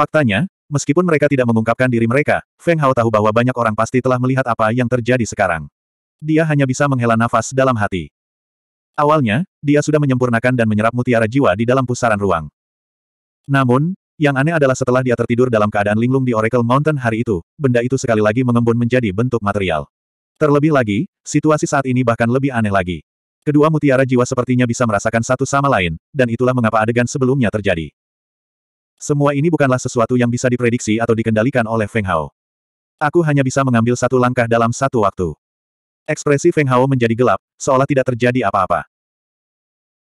Faktanya, meskipun mereka tidak mengungkapkan diri mereka, Feng Hao tahu bahwa banyak orang pasti telah melihat apa yang terjadi sekarang. Dia hanya bisa menghela nafas dalam hati. Awalnya, dia sudah menyempurnakan dan menyerap mutiara jiwa di dalam pusaran ruang. Namun, yang aneh adalah setelah dia tertidur dalam keadaan linglung di Oracle Mountain hari itu, benda itu sekali lagi mengembun menjadi bentuk material. Terlebih lagi, situasi saat ini bahkan lebih aneh lagi. Kedua mutiara jiwa sepertinya bisa merasakan satu sama lain, dan itulah mengapa adegan sebelumnya terjadi. Semua ini bukanlah sesuatu yang bisa diprediksi atau dikendalikan oleh Feng Hao. Aku hanya bisa mengambil satu langkah dalam satu waktu. Ekspresi Feng Hao menjadi gelap, seolah tidak terjadi apa-apa.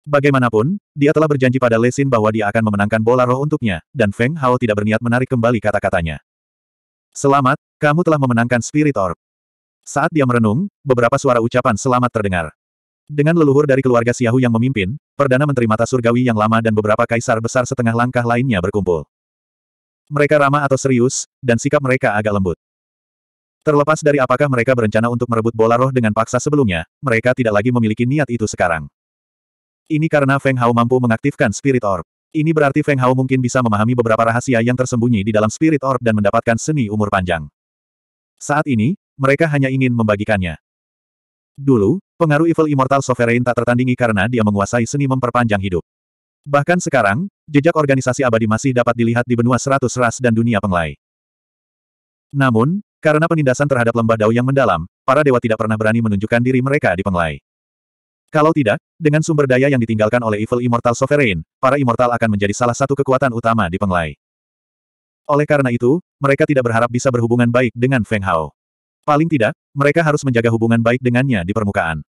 Bagaimanapun, dia telah berjanji pada Lesin bahwa dia akan memenangkan bola roh untuknya, dan Feng Hao tidak berniat menarik kembali kata-katanya. Selamat, kamu telah memenangkan Spirit Orb. Saat dia merenung, beberapa suara ucapan selamat terdengar. Dengan leluhur dari keluarga Xiahu yang memimpin, Perdana Menteri Mata Surgawi yang lama dan beberapa kaisar besar setengah langkah lainnya berkumpul. Mereka ramah atau serius, dan sikap mereka agak lembut. Terlepas dari apakah mereka berencana untuk merebut bola roh dengan paksa sebelumnya, mereka tidak lagi memiliki niat itu sekarang. Ini karena Feng Hao mampu mengaktifkan Spirit Orb. Ini berarti Feng Hao mungkin bisa memahami beberapa rahasia yang tersembunyi di dalam Spirit Orb dan mendapatkan seni umur panjang. Saat ini, mereka hanya ingin membagikannya. Dulu, pengaruh Evil Immortal Sovereign tak tertandingi karena dia menguasai seni memperpanjang hidup. Bahkan sekarang, jejak organisasi abadi masih dapat dilihat di benua seratus ras dan dunia penglai. Namun, karena penindasan terhadap lembah dao yang mendalam, para dewa tidak pernah berani menunjukkan diri mereka di penglai. Kalau tidak, dengan sumber daya yang ditinggalkan oleh Evil Immortal Sovereign, para immortal akan menjadi salah satu kekuatan utama di penglai. Oleh karena itu, mereka tidak berharap bisa berhubungan baik dengan Feng Hao. Paling tidak, mereka harus menjaga hubungan baik dengannya di permukaan.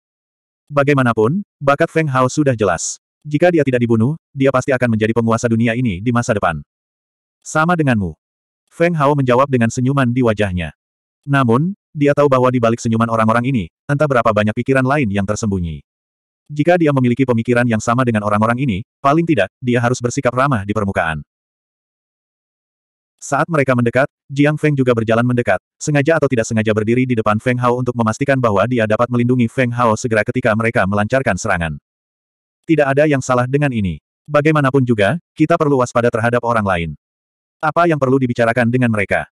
Bagaimanapun, bakat Feng Hao sudah jelas. Jika dia tidak dibunuh, dia pasti akan menjadi penguasa dunia ini di masa depan. Sama denganmu. Feng Hao menjawab dengan senyuman di wajahnya. Namun, dia tahu bahwa di balik senyuman orang-orang ini, entah berapa banyak pikiran lain yang tersembunyi. Jika dia memiliki pemikiran yang sama dengan orang-orang ini, paling tidak, dia harus bersikap ramah di permukaan. Saat mereka mendekat, Jiang Feng juga berjalan mendekat, sengaja atau tidak sengaja berdiri di depan Feng Hao untuk memastikan bahwa dia dapat melindungi Feng Hao segera ketika mereka melancarkan serangan. Tidak ada yang salah dengan ini. Bagaimanapun juga, kita perlu waspada terhadap orang lain. Apa yang perlu dibicarakan dengan mereka?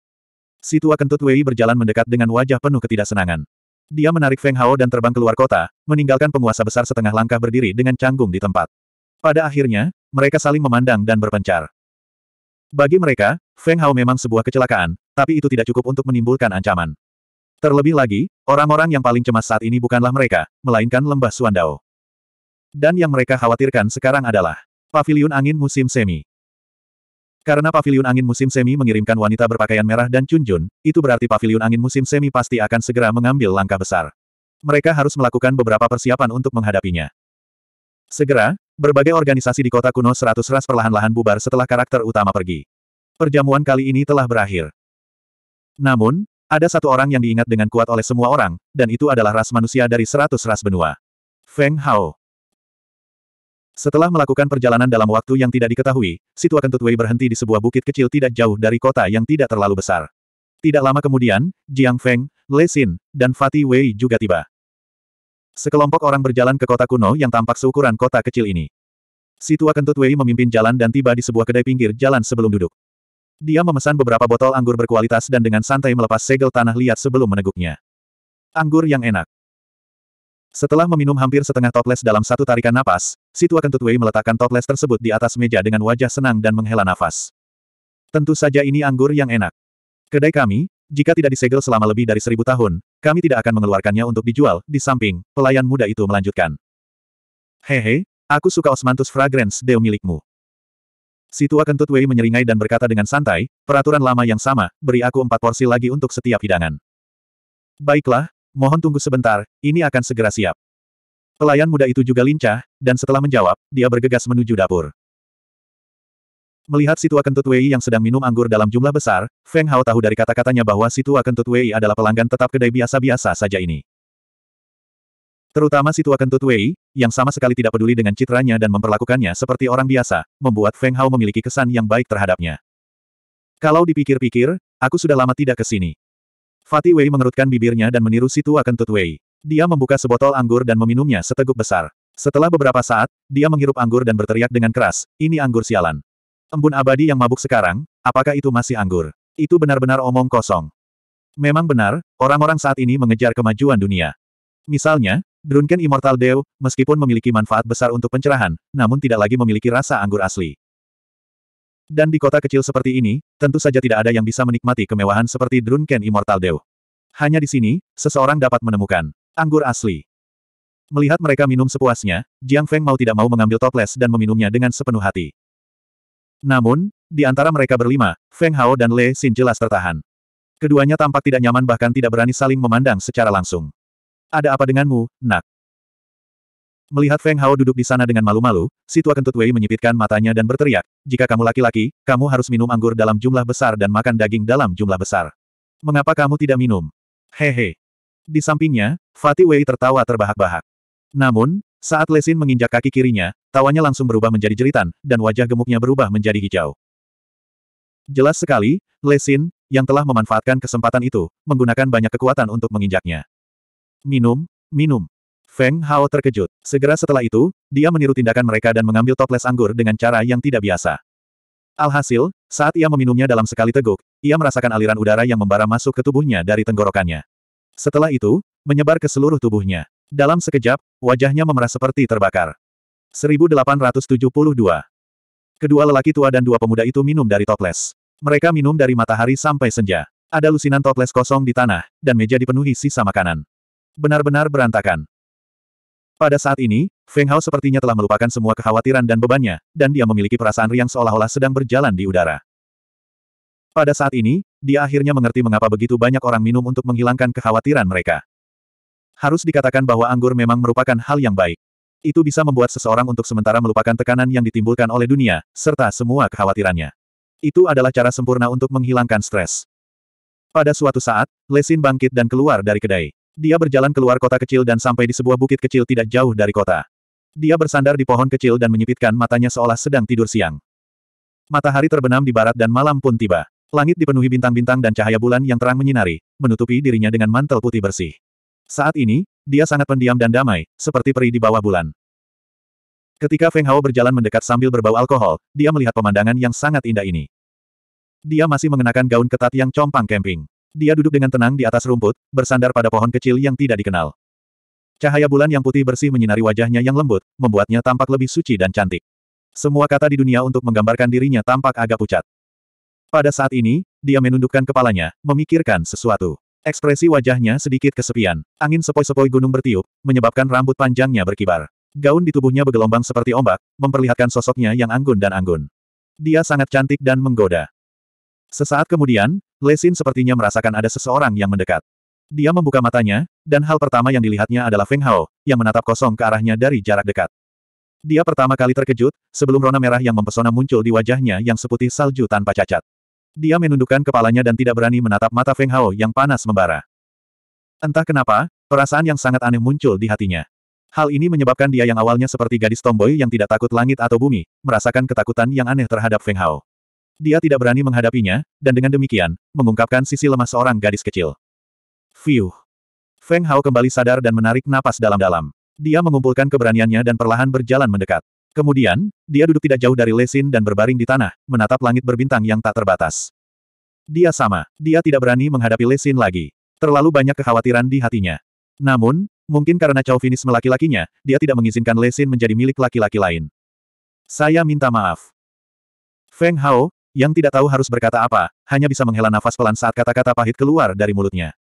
Si tua kentut Wei berjalan mendekat dengan wajah penuh ketidaksenangan. Dia menarik Feng Hao dan terbang keluar kota, meninggalkan penguasa besar setengah langkah berdiri dengan canggung di tempat. Pada akhirnya, mereka saling memandang dan berpencar. Bagi mereka, Feng Hao memang sebuah kecelakaan, tapi itu tidak cukup untuk menimbulkan ancaman. Terlebih lagi, orang-orang yang paling cemas saat ini bukanlah mereka, melainkan lembah Suandao. Dan yang mereka khawatirkan sekarang adalah Paviliun Angin Musim Semi. Karena Paviliun Angin Musim Semi mengirimkan wanita berpakaian merah dan cunjun, itu berarti Paviliun Angin Musim Semi pasti akan segera mengambil langkah besar. Mereka harus melakukan beberapa persiapan untuk menghadapinya. Segera, Berbagai organisasi di kota kuno seratus ras perlahan-lahan bubar setelah karakter utama pergi. Perjamuan kali ini telah berakhir. Namun, ada satu orang yang diingat dengan kuat oleh semua orang, dan itu adalah ras manusia dari seratus ras benua. Feng Hao. Setelah melakukan perjalanan dalam waktu yang tidak diketahui, situ akan Wei berhenti di sebuah bukit kecil tidak jauh dari kota yang tidak terlalu besar. Tidak lama kemudian, Jiang Feng, Le Xin, dan Fatih Wei juga tiba. Sekelompok orang berjalan ke kota kuno yang tampak seukuran kota kecil ini. Situa kentut Wei memimpin jalan dan tiba di sebuah kedai pinggir jalan sebelum duduk. Dia memesan beberapa botol anggur berkualitas dan dengan santai melepas segel tanah liat sebelum meneguknya. Anggur yang enak. Setelah meminum hampir setengah toples dalam satu tarikan napas, Situa kentut Wei meletakkan toples tersebut di atas meja dengan wajah senang dan menghela nafas. Tentu saja ini anggur yang enak. Kedai kami, jika tidak disegel selama lebih dari seribu tahun, kami tidak akan mengeluarkannya untuk dijual, di samping, pelayan muda itu melanjutkan. Hehe, aku suka Osmanthus fragrance deo milikmu. Si tua kentut Wei menyeringai dan berkata dengan santai, peraturan lama yang sama, beri aku empat porsi lagi untuk setiap hidangan. Baiklah, mohon tunggu sebentar, ini akan segera siap. Pelayan muda itu juga lincah, dan setelah menjawab, dia bergegas menuju dapur. Melihat Situa Kentut Wei yang sedang minum anggur dalam jumlah besar, Feng Hao tahu dari kata-katanya bahwa Situa Kentut Wei adalah pelanggan tetap kedai biasa-biasa saja ini. Terutama Situa Kentut Wei, yang sama sekali tidak peduli dengan citranya dan memperlakukannya seperti orang biasa, membuat Feng Hao memiliki kesan yang baik terhadapnya. Kalau dipikir-pikir, aku sudah lama tidak ke sini. Fatih Wei mengerutkan bibirnya dan meniru Situa Kentut Wei. Dia membuka sebotol anggur dan meminumnya seteguk besar. Setelah beberapa saat, dia menghirup anggur dan berteriak dengan keras, ini anggur sialan. Embun abadi yang mabuk sekarang, apakah itu masih anggur? Itu benar-benar omong kosong. Memang benar, orang-orang saat ini mengejar kemajuan dunia. Misalnya, Drunken Immortal Dew, meskipun memiliki manfaat besar untuk pencerahan, namun tidak lagi memiliki rasa anggur asli. Dan di kota kecil seperti ini, tentu saja tidak ada yang bisa menikmati kemewahan seperti Drunken Immortal Dew. Hanya di sini, seseorang dapat menemukan anggur asli. Melihat mereka minum sepuasnya, Jiang Feng mau tidak mau mengambil toples dan meminumnya dengan sepenuh hati. Namun, di antara mereka berlima, Feng Hao dan Le Xin jelas tertahan. Keduanya tampak tidak nyaman bahkan tidak berani saling memandang secara langsung. Ada apa denganmu, nak? Melihat Feng Hao duduk di sana dengan malu-malu, si tua kentut Wei menyipitkan matanya dan berteriak, jika kamu laki-laki, kamu harus minum anggur dalam jumlah besar dan makan daging dalam jumlah besar. Mengapa kamu tidak minum? Hehe. Di sampingnya, Fatih Wei tertawa terbahak-bahak. Namun, saat Lesin menginjak kaki kirinya, Tawanya langsung berubah menjadi jeritan, dan wajah gemuknya berubah menjadi hijau. Jelas sekali, Lesin, yang telah memanfaatkan kesempatan itu, menggunakan banyak kekuatan untuk menginjaknya. Minum, minum. Feng Hao terkejut. Segera setelah itu, dia meniru tindakan mereka dan mengambil toples anggur dengan cara yang tidak biasa. Alhasil, saat ia meminumnya dalam sekali teguk, ia merasakan aliran udara yang membara masuk ke tubuhnya dari tenggorokannya. Setelah itu, menyebar ke seluruh tubuhnya. Dalam sekejap, wajahnya memerah seperti terbakar. 1872. Kedua lelaki tua dan dua pemuda itu minum dari toples. Mereka minum dari matahari sampai senja. Ada lusinan toples kosong di tanah, dan meja dipenuhi sisa makanan. Benar-benar berantakan. Pada saat ini, Feng Hao sepertinya telah melupakan semua kekhawatiran dan bebannya, dan dia memiliki perasaan riang seolah-olah sedang berjalan di udara. Pada saat ini, dia akhirnya mengerti mengapa begitu banyak orang minum untuk menghilangkan kekhawatiran mereka. Harus dikatakan bahwa anggur memang merupakan hal yang baik. Itu bisa membuat seseorang untuk sementara melupakan tekanan yang ditimbulkan oleh dunia, serta semua kekhawatirannya. Itu adalah cara sempurna untuk menghilangkan stres. Pada suatu saat, Lesin bangkit dan keluar dari kedai. Dia berjalan keluar kota kecil dan sampai di sebuah bukit kecil tidak jauh dari kota. Dia bersandar di pohon kecil dan menyipitkan matanya seolah sedang tidur siang. Matahari terbenam di barat dan malam pun tiba. Langit dipenuhi bintang-bintang dan cahaya bulan yang terang menyinari, menutupi dirinya dengan mantel putih bersih. Saat ini, dia sangat pendiam dan damai, seperti peri di bawah bulan. Ketika Feng Hao berjalan mendekat sambil berbau alkohol, dia melihat pemandangan yang sangat indah ini. Dia masih mengenakan gaun ketat yang compang camping. Dia duduk dengan tenang di atas rumput, bersandar pada pohon kecil yang tidak dikenal. Cahaya bulan yang putih bersih menyinari wajahnya yang lembut, membuatnya tampak lebih suci dan cantik. Semua kata di dunia untuk menggambarkan dirinya tampak agak pucat. Pada saat ini, dia menundukkan kepalanya, memikirkan sesuatu. Ekspresi wajahnya sedikit kesepian. Angin sepoi-sepoi gunung bertiup, menyebabkan rambut panjangnya berkibar. Gaun di tubuhnya bergelombang seperti ombak, memperlihatkan sosoknya yang anggun dan anggun. Dia sangat cantik dan menggoda. Sesaat kemudian, Lesin sepertinya merasakan ada seseorang yang mendekat. Dia membuka matanya, dan hal pertama yang dilihatnya adalah Feng Hao, yang menatap kosong ke arahnya dari jarak dekat. Dia pertama kali terkejut, sebelum rona merah yang mempesona muncul di wajahnya yang seputih salju tanpa cacat. Dia menundukkan kepalanya dan tidak berani menatap mata Feng Hao yang panas membara. Entah kenapa, perasaan yang sangat aneh muncul di hatinya. Hal ini menyebabkan dia yang awalnya seperti gadis tomboy yang tidak takut langit atau bumi, merasakan ketakutan yang aneh terhadap Feng Hao. Dia tidak berani menghadapinya, dan dengan demikian, mengungkapkan sisi lemah seorang gadis kecil. Fiuh. Feng Hao kembali sadar dan menarik napas dalam-dalam. Dia mengumpulkan keberaniannya dan perlahan berjalan mendekat. Kemudian, dia duduk tidak jauh dari Lesin dan berbaring di tanah, menatap langit berbintang yang tak terbatas. Dia sama, dia tidak berani menghadapi Lesin lagi. Terlalu banyak kekhawatiran di hatinya. Namun, mungkin karena chauvinisme laki-lakinya, dia tidak mengizinkan Lesin menjadi milik laki-laki lain. Saya minta maaf. Feng Hao, yang tidak tahu harus berkata apa, hanya bisa menghela nafas pelan saat kata-kata pahit keluar dari mulutnya.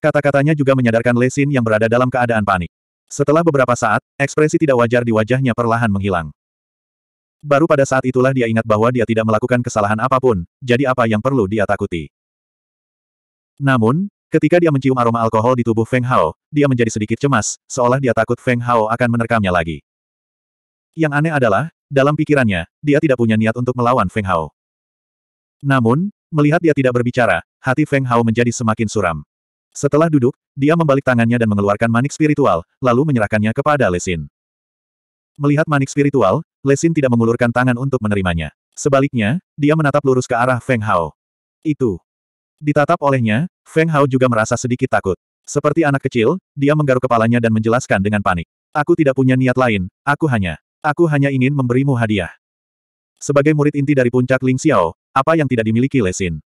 Kata-katanya juga menyadarkan Lesin yang berada dalam keadaan panik. Setelah beberapa saat, ekspresi tidak wajar di wajahnya perlahan menghilang. Baru pada saat itulah dia ingat bahwa dia tidak melakukan kesalahan apapun, jadi apa yang perlu dia takuti. Namun, ketika dia mencium aroma alkohol di tubuh Feng Hao, dia menjadi sedikit cemas, seolah dia takut Feng Hao akan menerkamnya lagi. Yang aneh adalah, dalam pikirannya, dia tidak punya niat untuk melawan Feng Hao. Namun, melihat dia tidak berbicara, hati Feng Hao menjadi semakin suram. Setelah duduk, dia membalik tangannya dan mengeluarkan manik spiritual, lalu menyerahkannya kepada Lesin. Melihat manik spiritual, Lesin tidak mengulurkan tangan untuk menerimanya. Sebaliknya, dia menatap lurus ke arah Feng Hao. Itu. Ditatap olehnya, Feng Hao juga merasa sedikit takut. Seperti anak kecil, dia menggaruk kepalanya dan menjelaskan dengan panik. Aku tidak punya niat lain, aku hanya, aku hanya ingin memberimu hadiah. Sebagai murid inti dari puncak Ling Xiao, apa yang tidak dimiliki Lesin?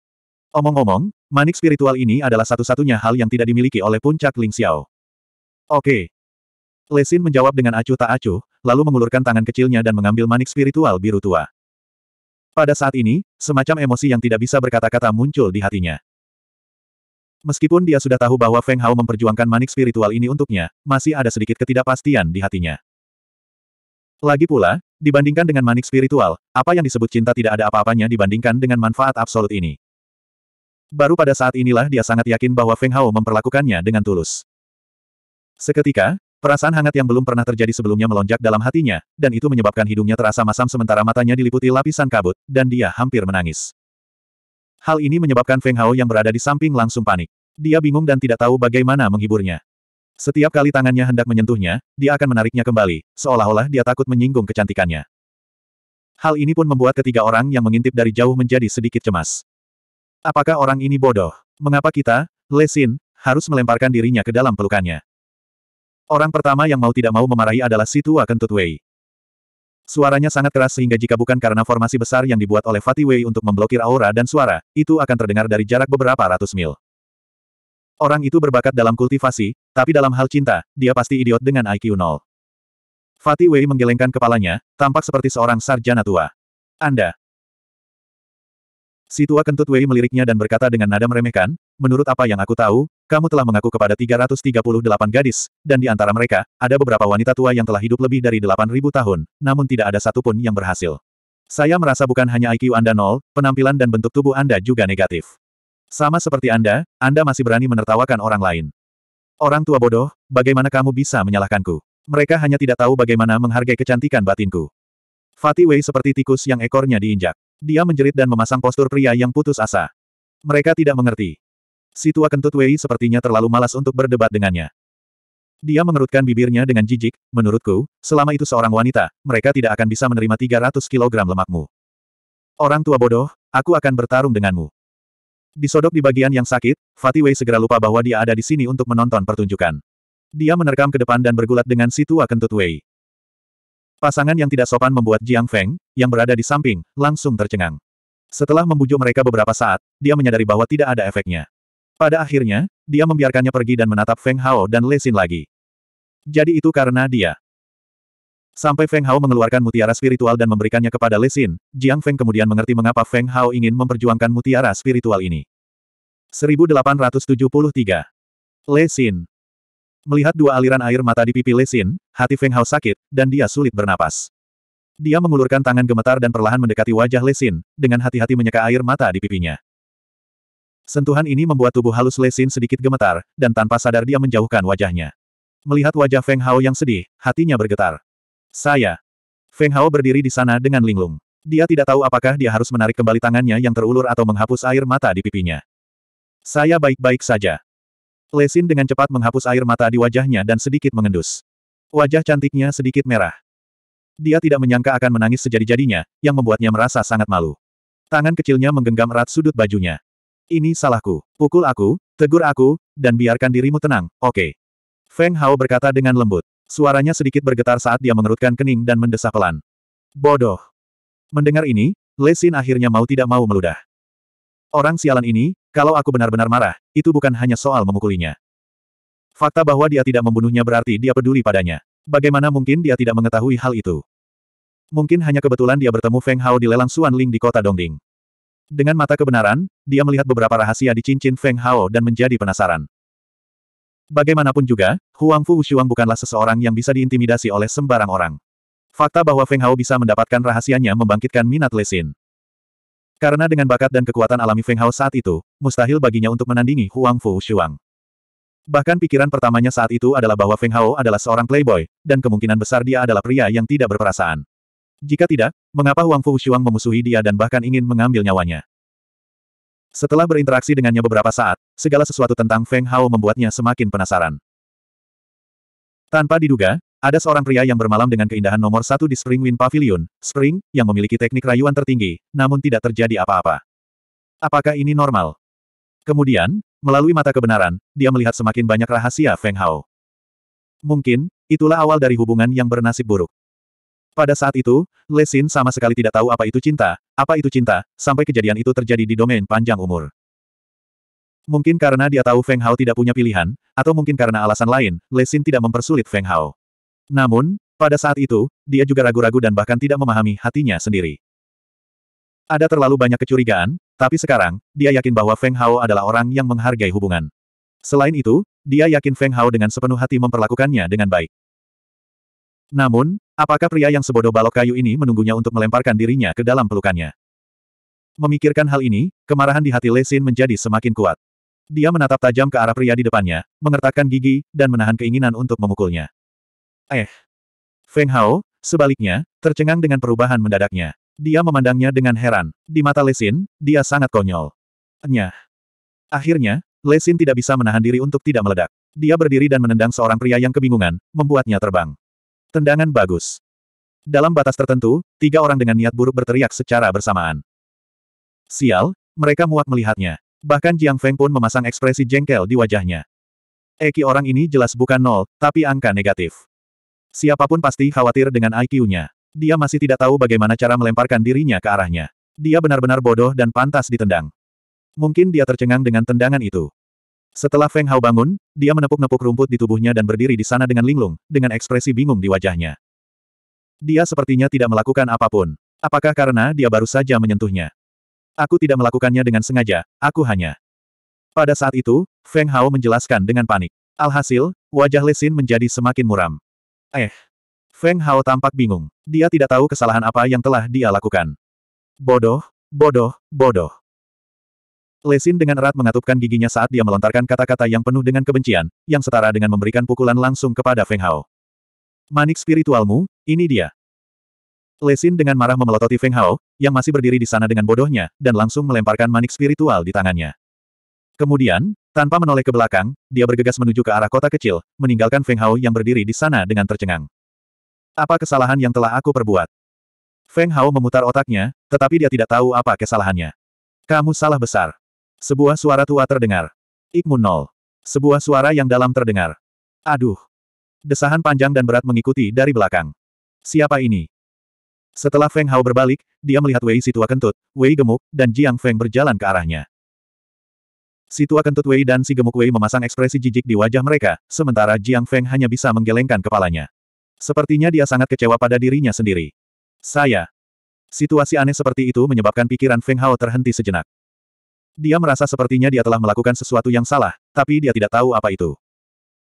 Omong-omong, manik spiritual ini adalah satu-satunya hal yang tidak dimiliki oleh puncak Ling Xiao. Oke, Lesin menjawab dengan acuh tak acuh, lalu mengulurkan tangan kecilnya dan mengambil manik spiritual biru tua. Pada saat ini, semacam emosi yang tidak bisa berkata-kata muncul di hatinya. Meskipun dia sudah tahu bahwa Feng Hao memperjuangkan manik spiritual ini untuknya, masih ada sedikit ketidakpastian di hatinya. Lagi pula, dibandingkan dengan manik spiritual, apa yang disebut cinta tidak ada apa-apanya dibandingkan dengan manfaat absolut ini. Baru pada saat inilah dia sangat yakin bahwa Feng Hao memperlakukannya dengan tulus. Seketika, Perasaan hangat yang belum pernah terjadi sebelumnya melonjak dalam hatinya, dan itu menyebabkan hidungnya terasa masam sementara matanya diliputi lapisan kabut, dan dia hampir menangis. Hal ini menyebabkan Feng Hao yang berada di samping langsung panik. Dia bingung dan tidak tahu bagaimana menghiburnya. Setiap kali tangannya hendak menyentuhnya, dia akan menariknya kembali, seolah-olah dia takut menyinggung kecantikannya. Hal ini pun membuat ketiga orang yang mengintip dari jauh menjadi sedikit cemas. Apakah orang ini bodoh? Mengapa kita, Lesin, harus melemparkan dirinya ke dalam pelukannya? Orang pertama yang mau tidak mau memarahi adalah si tua kentut Wei. Suaranya sangat keras sehingga jika bukan karena formasi besar yang dibuat oleh Fatih Wei untuk memblokir aura dan suara, itu akan terdengar dari jarak beberapa ratus mil. Orang itu berbakat dalam kultivasi, tapi dalam hal cinta, dia pasti idiot dengan IQ nol. Fatih Wei menggelengkan kepalanya, tampak seperti seorang sarjana tua. Anda, Si tua kentut Wei meliriknya dan berkata dengan nada meremehkan, menurut apa yang aku tahu, kamu telah mengaku kepada 338 gadis, dan di antara mereka, ada beberapa wanita tua yang telah hidup lebih dari 8.000 tahun, namun tidak ada satupun yang berhasil. Saya merasa bukan hanya IQ Anda nol, penampilan dan bentuk tubuh Anda juga negatif. Sama seperti Anda, Anda masih berani menertawakan orang lain. Orang tua bodoh, bagaimana kamu bisa menyalahkanku? Mereka hanya tidak tahu bagaimana menghargai kecantikan batinku. Fatih Wei seperti tikus yang ekornya diinjak. Dia menjerit dan memasang postur pria yang putus asa. Mereka tidak mengerti. Si tua kentut Wei sepertinya terlalu malas untuk berdebat dengannya. Dia mengerutkan bibirnya dengan jijik, menurutku, selama itu seorang wanita, mereka tidak akan bisa menerima 300 kilogram lemakmu. Orang tua bodoh, aku akan bertarung denganmu. Disodok di bagian yang sakit, Fatih Wei segera lupa bahwa dia ada di sini untuk menonton pertunjukan. Dia menerkam ke depan dan bergulat dengan si tua kentut Wei. Pasangan yang tidak sopan membuat Jiang Feng, yang berada di samping, langsung tercengang. Setelah membujuk mereka beberapa saat, dia menyadari bahwa tidak ada efeknya. Pada akhirnya, dia membiarkannya pergi dan menatap Feng Hao dan Lesin lagi. Jadi itu karena dia. Sampai Feng Hao mengeluarkan mutiara spiritual dan memberikannya kepada Lesin, Jiang Feng kemudian mengerti mengapa Feng Hao ingin memperjuangkan mutiara spiritual ini. 1873. Lesin Melihat dua aliran air mata di pipi Lesin, hati Feng Hao sakit, dan dia sulit bernapas. Dia mengulurkan tangan gemetar dan perlahan mendekati wajah Lesin, dengan hati-hati menyeka air mata di pipinya. Sentuhan ini membuat tubuh halus Lesin sedikit gemetar, dan tanpa sadar dia menjauhkan wajahnya. Melihat wajah Feng Hao yang sedih, hatinya bergetar. Saya. Feng Hao berdiri di sana dengan linglung. Dia tidak tahu apakah dia harus menarik kembali tangannya yang terulur atau menghapus air mata di pipinya. Saya baik-baik saja. Lesin dengan cepat menghapus air mata di wajahnya dan sedikit mengendus. Wajah cantiknya sedikit merah. Dia tidak menyangka akan menangis sejadi-jadinya, yang membuatnya merasa sangat malu. Tangan kecilnya menggenggam erat sudut bajunya. Ini salahku. Pukul aku, tegur aku, dan biarkan dirimu tenang, oke. Okay. Feng Hao berkata dengan lembut. Suaranya sedikit bergetar saat dia mengerutkan kening dan mendesah pelan. Bodoh. Mendengar ini, Lesin akhirnya mau tidak mau meludah. Orang sialan ini, kalau aku benar-benar marah, itu bukan hanya soal memukulinya. Fakta bahwa dia tidak membunuhnya berarti dia peduli padanya. Bagaimana mungkin dia tidak mengetahui hal itu? Mungkin hanya kebetulan dia bertemu Feng Hao di lelang Suan Ling di kota Dongding. Dengan mata kebenaran, dia melihat beberapa rahasia di cincin Feng Hao dan menjadi penasaran. Bagaimanapun juga, Huang Fu Shuang bukanlah seseorang yang bisa diintimidasi oleh sembarang orang. Fakta bahwa Feng Hao bisa mendapatkan rahasianya membangkitkan minat Lesin. Karena dengan bakat dan kekuatan alami Feng Hao saat itu, mustahil baginya untuk menandingi Huang Fu Shuang. Bahkan pikiran pertamanya saat itu adalah bahwa Feng Hao adalah seorang playboy, dan kemungkinan besar dia adalah pria yang tidak berperasaan. Jika tidak, mengapa Wang Fu Shuang memusuhi dia dan bahkan ingin mengambil nyawanya? Setelah berinteraksi dengannya beberapa saat, segala sesuatu tentang Feng Hao membuatnya semakin penasaran. Tanpa diduga, ada seorang pria yang bermalam dengan keindahan nomor satu di Spring Wind Pavilion, Spring, yang memiliki teknik rayuan tertinggi, namun tidak terjadi apa-apa. Apakah ini normal? Kemudian, melalui mata kebenaran, dia melihat semakin banyak rahasia Feng Hao. Mungkin, itulah awal dari hubungan yang bernasib buruk. Pada saat itu, Lesin sama sekali tidak tahu apa itu cinta, apa itu cinta, sampai kejadian itu terjadi di domain panjang umur. Mungkin karena dia tahu Feng Hao tidak punya pilihan, atau mungkin karena alasan lain, Lesin tidak mempersulit Feng Hao. Namun, pada saat itu, dia juga ragu-ragu dan bahkan tidak memahami hatinya sendiri. Ada terlalu banyak kecurigaan, tapi sekarang, dia yakin bahwa Feng Hao adalah orang yang menghargai hubungan. Selain itu, dia yakin Feng Hao dengan sepenuh hati memperlakukannya dengan baik. Namun, apakah pria yang sebodoh balok kayu ini menunggunya untuk melemparkan dirinya ke dalam pelukannya? Memikirkan hal ini, kemarahan di hati Lesin menjadi semakin kuat. Dia menatap tajam ke arah pria di depannya, mengertakkan gigi, dan menahan keinginan untuk memukulnya. Eh! Feng Hao, sebaliknya, tercengang dengan perubahan mendadaknya. Dia memandangnya dengan heran. Di mata Lesin, dia sangat konyol. Nyah. Akhirnya, Lesin tidak bisa menahan diri untuk tidak meledak. Dia berdiri dan menendang seorang pria yang kebingungan, membuatnya terbang. Tendangan bagus. Dalam batas tertentu, tiga orang dengan niat buruk berteriak secara bersamaan. Sial, mereka muak melihatnya. Bahkan Jiang Feng pun memasang ekspresi jengkel di wajahnya. Eki orang ini jelas bukan nol, tapi angka negatif. Siapapun pasti khawatir dengan IQ-nya. Dia masih tidak tahu bagaimana cara melemparkan dirinya ke arahnya. Dia benar-benar bodoh dan pantas ditendang. Mungkin dia tercengang dengan tendangan itu. Setelah Feng Hao bangun, dia menepuk-nepuk rumput di tubuhnya dan berdiri di sana dengan linglung, dengan ekspresi bingung di wajahnya. Dia sepertinya tidak melakukan apapun. Apakah karena dia baru saja menyentuhnya? Aku tidak melakukannya dengan sengaja, aku hanya. Pada saat itu, Feng Hao menjelaskan dengan panik. Alhasil, wajah Lesin menjadi semakin muram. Eh, Feng Hao tampak bingung. Dia tidak tahu kesalahan apa yang telah dia lakukan. Bodoh, bodoh, bodoh. Lesin dengan erat mengatupkan giginya saat dia melontarkan kata-kata yang penuh dengan kebencian, yang setara dengan memberikan pukulan langsung kepada Feng Hao. Manik spiritualmu, ini dia. Lesin dengan marah memelototi Feng Hao, yang masih berdiri di sana dengan bodohnya, dan langsung melemparkan manik spiritual di tangannya. Kemudian, tanpa menoleh ke belakang, dia bergegas menuju ke arah kota kecil, meninggalkan Feng Hao yang berdiri di sana dengan tercengang. Apa kesalahan yang telah aku perbuat? Feng Hao memutar otaknya, tetapi dia tidak tahu apa kesalahannya. Kamu salah besar. Sebuah suara tua terdengar. Ikmun nol. Sebuah suara yang dalam terdengar. Aduh. Desahan panjang dan berat mengikuti dari belakang. Siapa ini? Setelah Feng Hao berbalik, dia melihat Wei si tua kentut, Wei gemuk, dan Jiang Feng berjalan ke arahnya. Si tua kentut Wei dan si gemuk Wei memasang ekspresi jijik di wajah mereka, sementara Jiang Feng hanya bisa menggelengkan kepalanya. Sepertinya dia sangat kecewa pada dirinya sendiri. Saya. Situasi aneh seperti itu menyebabkan pikiran Feng Hao terhenti sejenak. Dia merasa sepertinya dia telah melakukan sesuatu yang salah, tapi dia tidak tahu apa itu.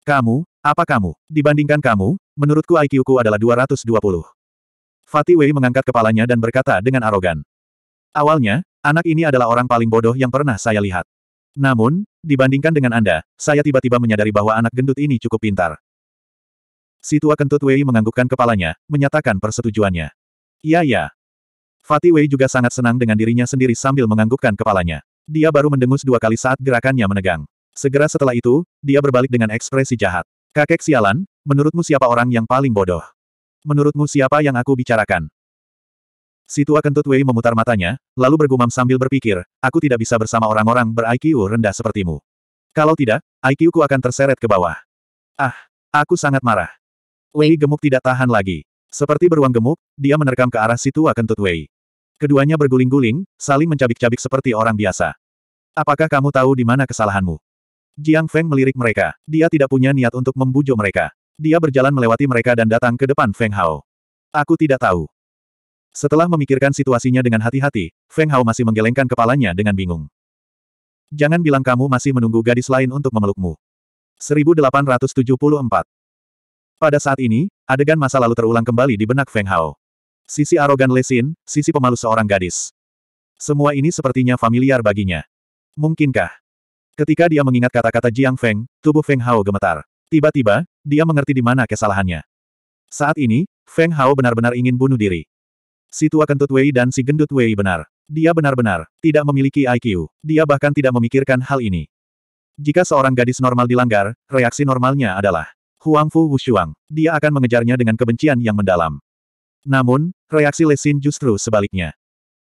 Kamu, apa kamu? Dibandingkan kamu, menurutku IQ-ku adalah 220. Fatih Wei mengangkat kepalanya dan berkata dengan arogan. Awalnya, anak ini adalah orang paling bodoh yang pernah saya lihat. Namun, dibandingkan dengan Anda, saya tiba-tiba menyadari bahwa anak gendut ini cukup pintar. Si tua kentut Wei menganggukkan kepalanya, menyatakan persetujuannya. Iya ya. Fatih Wei juga sangat senang dengan dirinya sendiri sambil menganggukkan kepalanya. Dia baru mendengus dua kali saat gerakannya menegang. Segera setelah itu, dia berbalik dengan ekspresi jahat. Kakek sialan, menurutmu siapa orang yang paling bodoh? Menurutmu siapa yang aku bicarakan? Si tua kentut Wei memutar matanya, lalu bergumam sambil berpikir, aku tidak bisa bersama orang-orang ber-IQ rendah sepertimu. Kalau tidak, IQ ku akan terseret ke bawah. Ah, aku sangat marah. Wei gemuk tidak tahan lagi. Seperti beruang gemuk, dia menerkam ke arah si tua kentut Wei. Keduanya berguling-guling, saling mencabik-cabik seperti orang biasa. Apakah kamu tahu di mana kesalahanmu? Jiang Feng melirik mereka. Dia tidak punya niat untuk membujuk mereka. Dia berjalan melewati mereka dan datang ke depan Feng Hao. Aku tidak tahu. Setelah memikirkan situasinya dengan hati-hati, Feng Hao masih menggelengkan kepalanya dengan bingung. Jangan bilang kamu masih menunggu gadis lain untuk memelukmu. 1874 pada saat ini, adegan masa lalu terulang kembali di benak Feng Hao. Sisi arogan lesin, sisi pemalu seorang gadis. Semua ini sepertinya familiar baginya. Mungkinkah? Ketika dia mengingat kata-kata Jiang Feng, tubuh Feng Hao gemetar. Tiba-tiba, dia mengerti di mana kesalahannya. Saat ini, Feng Hao benar-benar ingin bunuh diri. Si tua kentut Wei dan si gendut Wei benar. Dia benar-benar tidak memiliki IQ. Dia bahkan tidak memikirkan hal ini. Jika seorang gadis normal dilanggar, reaksi normalnya adalah Huang Fu Wushuang. Dia akan mengejarnya dengan kebencian yang mendalam. Namun, reaksi Lesin justru sebaliknya.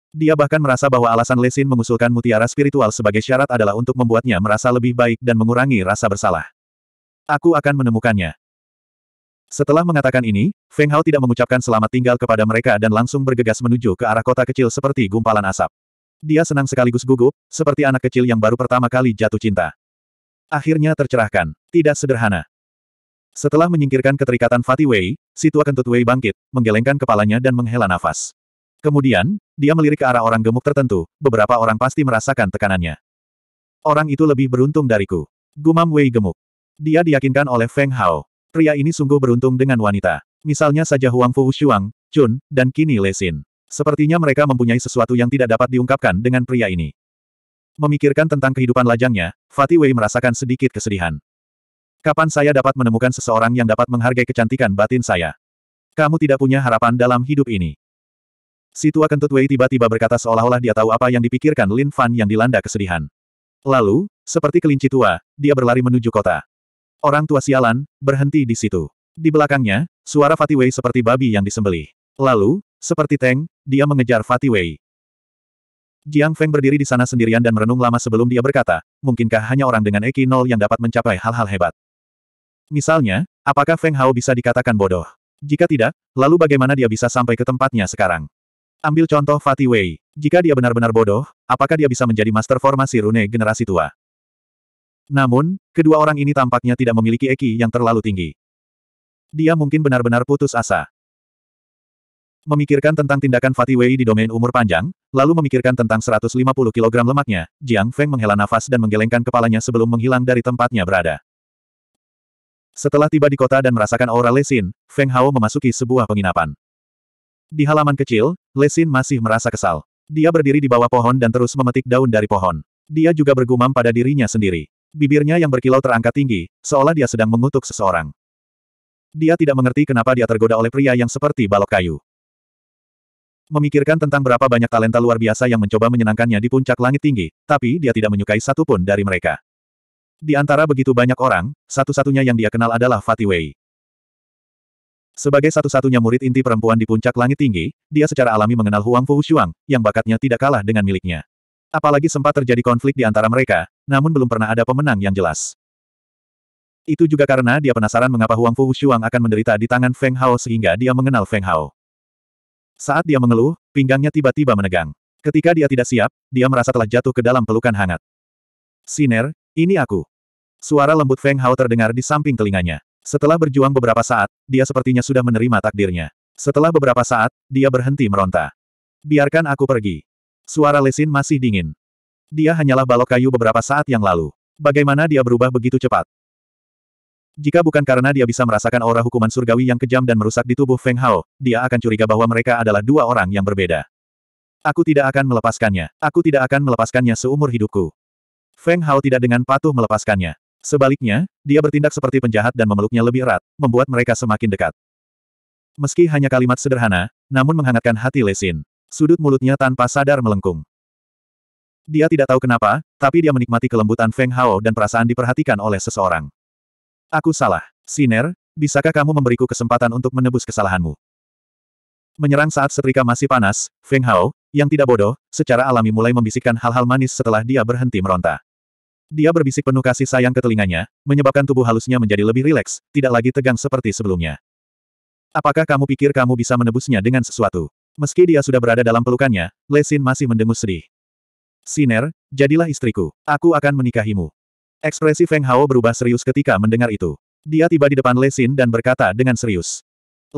Dia bahkan merasa bahwa alasan Lesin mengusulkan mutiara spiritual sebagai syarat adalah untuk membuatnya merasa lebih baik dan mengurangi rasa bersalah. Aku akan menemukannya. Setelah mengatakan ini, Feng Hao tidak mengucapkan selamat tinggal kepada mereka dan langsung bergegas menuju ke arah kota kecil seperti gumpalan asap. Dia senang sekaligus gugup, seperti anak kecil yang baru pertama kali jatuh cinta. Akhirnya tercerahkan. Tidak sederhana. Setelah menyingkirkan keterikatan Fatih Wei, tua Kentut Wei bangkit, menggelengkan kepalanya dan menghela nafas. Kemudian, dia melirik ke arah orang gemuk tertentu, beberapa orang pasti merasakan tekanannya. Orang itu lebih beruntung dariku. Gumam Wei gemuk. Dia diyakinkan oleh Feng Hao. Pria ini sungguh beruntung dengan wanita. Misalnya saja Huang Fu Shuang, Chun, dan kini Lesin. Sepertinya mereka mempunyai sesuatu yang tidak dapat diungkapkan dengan pria ini. Memikirkan tentang kehidupan lajangnya, Fatih Wei merasakan sedikit kesedihan. Kapan saya dapat menemukan seseorang yang dapat menghargai kecantikan batin saya? Kamu tidak punya harapan dalam hidup ini. Si tua kentut Wei tiba-tiba berkata seolah-olah dia tahu apa yang dipikirkan Lin Fan yang dilanda kesedihan. Lalu, seperti kelinci tua, dia berlari menuju kota. Orang tua sialan, berhenti di situ. Di belakangnya, suara Fatih Wei seperti babi yang disembelih. Lalu, seperti Teng, dia mengejar Fatih Wei. Jiang Feng berdiri di sana sendirian dan merenung lama sebelum dia berkata, mungkinkah hanya orang dengan Eki Nol yang dapat mencapai hal-hal hebat. Misalnya, apakah Feng Hao bisa dikatakan bodoh? Jika tidak, lalu bagaimana dia bisa sampai ke tempatnya sekarang? Ambil contoh Fatih Wei. Jika dia benar-benar bodoh, apakah dia bisa menjadi master formasi rune generasi tua? Namun, kedua orang ini tampaknya tidak memiliki eki yang terlalu tinggi. Dia mungkin benar-benar putus asa. Memikirkan tentang tindakan Fatih Wei di domain umur panjang, lalu memikirkan tentang 150 kg lemaknya, Jiang Feng menghela nafas dan menggelengkan kepalanya sebelum menghilang dari tempatnya berada. Setelah tiba di kota dan merasakan aura Lesin, Feng Hao memasuki sebuah penginapan. Di halaman kecil, Lesin masih merasa kesal. Dia berdiri di bawah pohon dan terus memetik daun dari pohon. Dia juga bergumam pada dirinya sendiri. Bibirnya yang berkilau terangkat tinggi, seolah dia sedang mengutuk seseorang. Dia tidak mengerti kenapa dia tergoda oleh pria yang seperti balok kayu. Memikirkan tentang berapa banyak talenta luar biasa yang mencoba menyenangkannya di puncak langit tinggi, tapi dia tidak menyukai satupun dari mereka. Di antara begitu banyak orang, satu-satunya yang dia kenal adalah Fatih Wei. Sebagai satu-satunya murid inti perempuan di puncak langit tinggi, dia secara alami mengenal Huang Fu Shuang, yang bakatnya tidak kalah dengan miliknya. Apalagi sempat terjadi konflik di antara mereka, namun belum pernah ada pemenang yang jelas. Itu juga karena dia penasaran mengapa Huang Fu Shuang akan menderita di tangan Feng Hao sehingga dia mengenal Feng Hao. Saat dia mengeluh, pinggangnya tiba-tiba menegang. Ketika dia tidak siap, dia merasa telah jatuh ke dalam pelukan hangat. Siner, ini aku. Suara lembut Feng Hao terdengar di samping telinganya. Setelah berjuang beberapa saat, dia sepertinya sudah menerima takdirnya. Setelah beberapa saat, dia berhenti meronta. Biarkan aku pergi. Suara Lesin masih dingin. Dia hanyalah balok kayu beberapa saat yang lalu. Bagaimana dia berubah begitu cepat? Jika bukan karena dia bisa merasakan aura hukuman surgawi yang kejam dan merusak di tubuh Feng Hao, dia akan curiga bahwa mereka adalah dua orang yang berbeda. Aku tidak akan melepaskannya. Aku tidak akan melepaskannya seumur hidupku. Feng Hao tidak dengan patuh melepaskannya. Sebaliknya, dia bertindak seperti penjahat dan memeluknya lebih erat, membuat mereka semakin dekat. Meski hanya kalimat sederhana, namun menghangatkan hati Lesin. Sudut mulutnya tanpa sadar melengkung. Dia tidak tahu kenapa, tapi dia menikmati kelembutan Feng Hao dan perasaan diperhatikan oleh seseorang. Aku salah. Siner, bisakah kamu memberiku kesempatan untuk menebus kesalahanmu? Menyerang saat setrika masih panas, Feng Hao, yang tidak bodoh, secara alami mulai membisikkan hal-hal manis setelah dia berhenti meronta. Dia berbisik penuh kasih sayang ke telinganya, menyebabkan tubuh halusnya menjadi lebih rileks, tidak lagi tegang seperti sebelumnya. Apakah kamu pikir kamu bisa menebusnya dengan sesuatu? Meski dia sudah berada dalam pelukannya, Lesin masih mendengus sedih. Siner, jadilah istriku. Aku akan menikahimu. Ekspresi Feng Hao berubah serius ketika mendengar itu. Dia tiba di depan Lesin dan berkata dengan serius.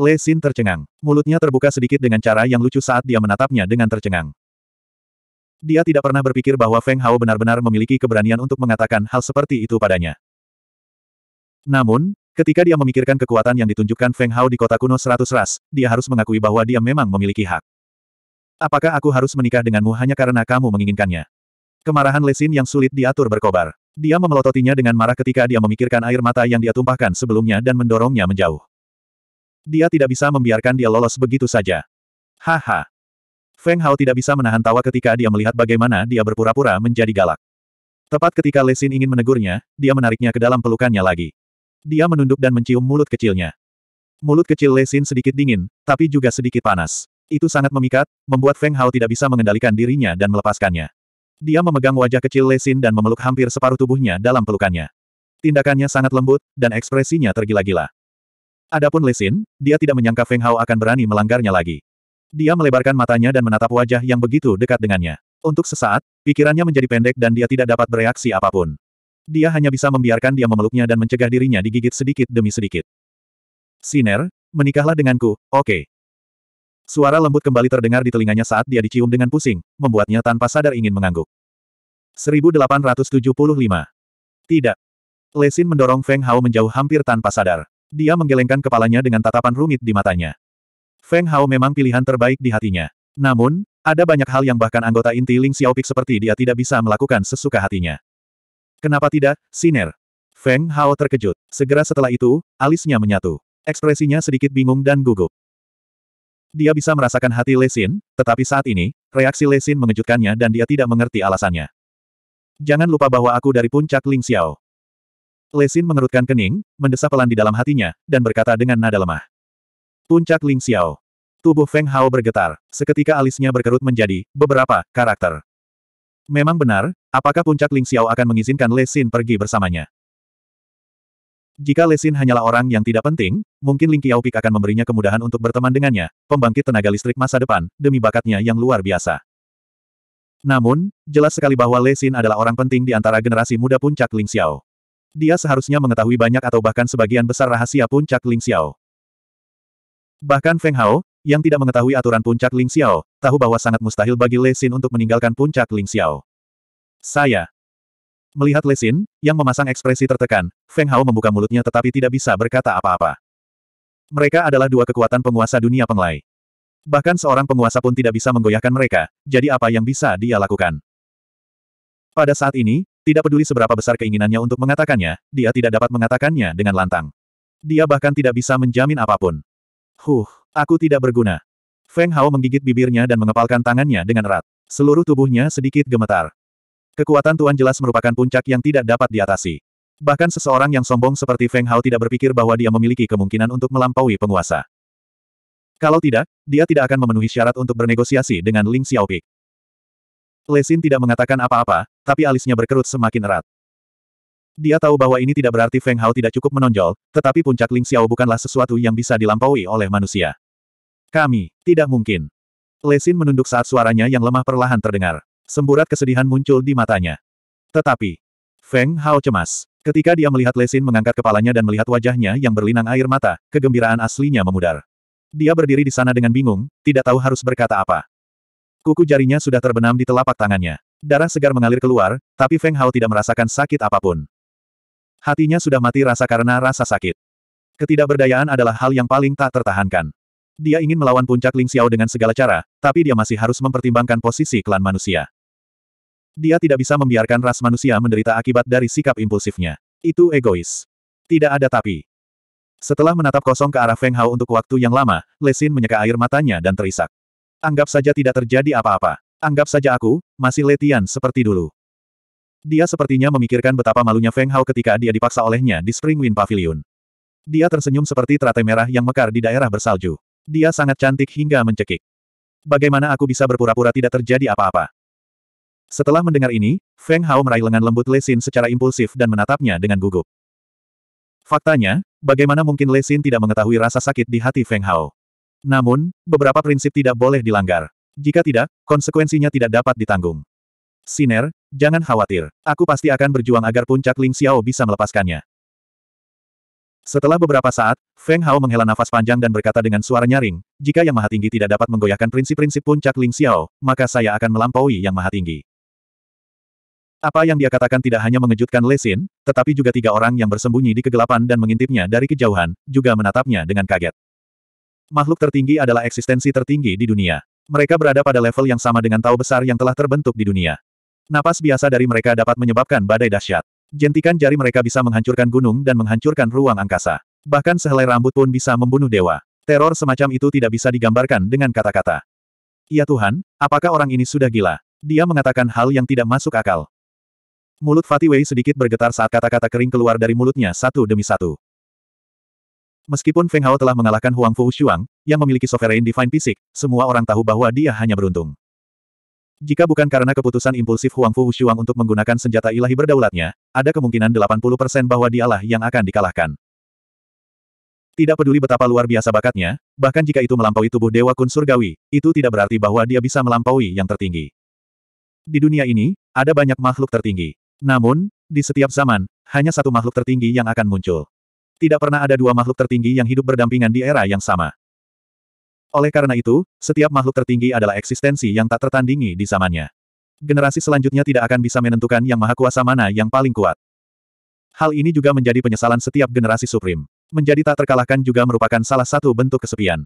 Lesin tercengang. Mulutnya terbuka sedikit dengan cara yang lucu saat dia menatapnya dengan tercengang. Dia tidak pernah berpikir bahwa Feng Hao benar-benar memiliki keberanian untuk mengatakan hal seperti itu padanya. Namun, ketika dia memikirkan kekuatan yang ditunjukkan Feng Hao di kota kuno seratus ras, dia harus mengakui bahwa dia memang memiliki hak. Apakah aku harus menikah denganmu hanya karena kamu menginginkannya? Kemarahan Lesin yang sulit diatur berkobar. Dia memelototinya dengan marah ketika dia memikirkan air mata yang dia tumpahkan sebelumnya dan mendorongnya menjauh. Dia tidak bisa membiarkan dia lolos begitu saja. Haha, Feng Hao tidak bisa menahan tawa ketika dia melihat bagaimana dia berpura-pura menjadi galak. Tepat ketika Lesin ingin menegurnya, dia menariknya ke dalam pelukannya lagi. Dia menunduk dan mencium mulut kecilnya. Mulut kecil Lesin sedikit dingin, tapi juga sedikit panas. Itu sangat memikat, membuat Feng Hao tidak bisa mengendalikan dirinya dan melepaskannya. Dia memegang wajah kecil Lesin dan memeluk hampir separuh tubuhnya dalam pelukannya. Tindakannya sangat lembut, dan ekspresinya tergila-gila. Adapun Lesin, dia tidak menyangka Feng Hao akan berani melanggarnya lagi. Dia melebarkan matanya dan menatap wajah yang begitu dekat dengannya. Untuk sesaat, pikirannya menjadi pendek dan dia tidak dapat bereaksi apapun. Dia hanya bisa membiarkan dia memeluknya dan mencegah dirinya digigit sedikit demi sedikit. Siner, menikahlah denganku, oke. Okay. Suara lembut kembali terdengar di telinganya saat dia dicium dengan pusing, membuatnya tanpa sadar ingin mengangguk. 1875. Tidak. Lesin mendorong Feng Hao menjauh hampir tanpa sadar. Dia menggelengkan kepalanya dengan tatapan rumit di matanya. Feng Hao memang pilihan terbaik di hatinya. Namun, ada banyak hal yang bahkan anggota inti Ling Xiaopik seperti dia tidak bisa melakukan sesuka hatinya. Kenapa tidak, Siner? Feng Hao terkejut. Segera setelah itu, alisnya menyatu. Ekspresinya sedikit bingung dan gugup. Dia bisa merasakan hati Lesin, tetapi saat ini, reaksi Lesin mengejutkannya dan dia tidak mengerti alasannya. Jangan lupa bahwa aku dari puncak Ling Xiao. Lesin mengerutkan kening, mendesah pelan di dalam hatinya, dan berkata dengan nada lemah. Puncak Ling Xiao. Tubuh Feng Hao bergetar, seketika alisnya berkerut menjadi beberapa karakter. Memang benar, apakah puncak Ling Xiao akan mengizinkan Le Xin pergi bersamanya? Jika Lesin hanyalah orang yang tidak penting, mungkin Ling Xiao Pik akan memberinya kemudahan untuk berteman dengannya, pembangkit tenaga listrik masa depan, demi bakatnya yang luar biasa. Namun, jelas sekali bahwa Lesin adalah orang penting di antara generasi muda puncak Ling Xiao. Dia seharusnya mengetahui banyak atau bahkan sebagian besar rahasia puncak Ling Xiao. Bahkan Feng Hao, yang tidak mengetahui aturan puncak Ling Xiao, tahu bahwa sangat mustahil bagi Lesin untuk meninggalkan puncak Ling Xiao. Saya. Melihat Lesin, yang memasang ekspresi tertekan, Feng Hao membuka mulutnya tetapi tidak bisa berkata apa-apa. Mereka adalah dua kekuatan penguasa dunia penglai. Bahkan seorang penguasa pun tidak bisa menggoyahkan mereka, jadi apa yang bisa dia lakukan? Pada saat ini, tidak peduli seberapa besar keinginannya untuk mengatakannya, dia tidak dapat mengatakannya dengan lantang. Dia bahkan tidak bisa menjamin apapun. Huh. Aku tidak berguna. Feng Hao menggigit bibirnya dan mengepalkan tangannya dengan erat. Seluruh tubuhnya sedikit gemetar. Kekuatan Tuan jelas merupakan puncak yang tidak dapat diatasi. Bahkan seseorang yang sombong seperti Feng Hao tidak berpikir bahwa dia memiliki kemungkinan untuk melampaui penguasa. Kalau tidak, dia tidak akan memenuhi syarat untuk bernegosiasi dengan Ling Xiaoping. Lesin tidak mengatakan apa-apa, tapi alisnya berkerut semakin erat. Dia tahu bahwa ini tidak berarti Feng Hao tidak cukup menonjol, tetapi puncak Ling Xiao bukanlah sesuatu yang bisa dilampaui oleh manusia. Kami, tidak mungkin. Lesin menunduk saat suaranya yang lemah perlahan terdengar. Semburat kesedihan muncul di matanya. Tetapi, Feng Hao cemas. Ketika dia melihat Lesin mengangkat kepalanya dan melihat wajahnya yang berlinang air mata, kegembiraan aslinya memudar. Dia berdiri di sana dengan bingung, tidak tahu harus berkata apa. Kuku jarinya sudah terbenam di telapak tangannya. Darah segar mengalir keluar, tapi Feng Hao tidak merasakan sakit apapun. Hatinya sudah mati rasa karena rasa sakit. Ketidakberdayaan adalah hal yang paling tak tertahankan. Dia ingin melawan puncak Ling Xiao dengan segala cara, tapi dia masih harus mempertimbangkan posisi klan manusia. Dia tidak bisa membiarkan ras manusia menderita akibat dari sikap impulsifnya. Itu egois. Tidak ada tapi. Setelah menatap kosong ke arah Feng Hao untuk waktu yang lama, Lesin menyeka air matanya dan terisak. Anggap saja tidak terjadi apa-apa. Anggap saja aku, masih letian seperti dulu. Dia sepertinya memikirkan betapa malunya Feng Hao ketika dia dipaksa olehnya di Spring Wind Pavilion. Dia tersenyum seperti teratai merah yang mekar di daerah bersalju. Dia sangat cantik hingga mencekik. Bagaimana aku bisa berpura-pura tidak terjadi apa-apa? Setelah mendengar ini, Feng Hao meraih lengan lembut Lesin secara impulsif dan menatapnya dengan gugup. Faktanya, bagaimana mungkin Lesin tidak mengetahui rasa sakit di hati Feng Hao? Namun, beberapa prinsip tidak boleh dilanggar. Jika tidak, konsekuensinya tidak dapat ditanggung. Siner, jangan khawatir. Aku pasti akan berjuang agar puncak Ling Xiao bisa melepaskannya. Setelah beberapa saat, Feng Hao menghela nafas panjang dan berkata dengan suara nyaring, jika Yang Maha Tinggi tidak dapat menggoyahkan prinsip-prinsip puncak Ling Xiao, maka saya akan melampaui Yang Maha Tinggi. Apa yang dia katakan tidak hanya mengejutkan Lesin, tetapi juga tiga orang yang bersembunyi di kegelapan dan mengintipnya dari kejauhan, juga menatapnya dengan kaget. Makhluk tertinggi adalah eksistensi tertinggi di dunia. Mereka berada pada level yang sama dengan tau besar yang telah terbentuk di dunia. Napas biasa dari mereka dapat menyebabkan badai dahsyat. Jentikan jari mereka bisa menghancurkan gunung dan menghancurkan ruang angkasa. Bahkan sehelai rambut pun bisa membunuh dewa. Teror semacam itu tidak bisa digambarkan dengan kata-kata. Ya Tuhan, apakah orang ini sudah gila? Dia mengatakan hal yang tidak masuk akal. Mulut Fatiwei sedikit bergetar saat kata-kata kering keluar dari mulutnya satu demi satu. Meskipun Feng Hao telah mengalahkan Huang Fu Shuang, yang memiliki sovereign divine Physic, semua orang tahu bahwa dia hanya beruntung. Jika bukan karena keputusan impulsif Huang Fu Wushuang untuk menggunakan senjata ilahi berdaulatnya, ada kemungkinan 80% bahwa dialah yang akan dikalahkan. Tidak peduli betapa luar biasa bakatnya, bahkan jika itu melampaui tubuh Dewa Kun Surgawi, itu tidak berarti bahwa dia bisa melampaui yang tertinggi. Di dunia ini, ada banyak makhluk tertinggi. Namun, di setiap zaman, hanya satu makhluk tertinggi yang akan muncul. Tidak pernah ada dua makhluk tertinggi yang hidup berdampingan di era yang sama. Oleh karena itu, setiap makhluk tertinggi adalah eksistensi yang tak tertandingi di zamannya. Generasi selanjutnya tidak akan bisa menentukan yang maha kuasa mana yang paling kuat. Hal ini juga menjadi penyesalan setiap generasi suprim Menjadi tak terkalahkan juga merupakan salah satu bentuk kesepian.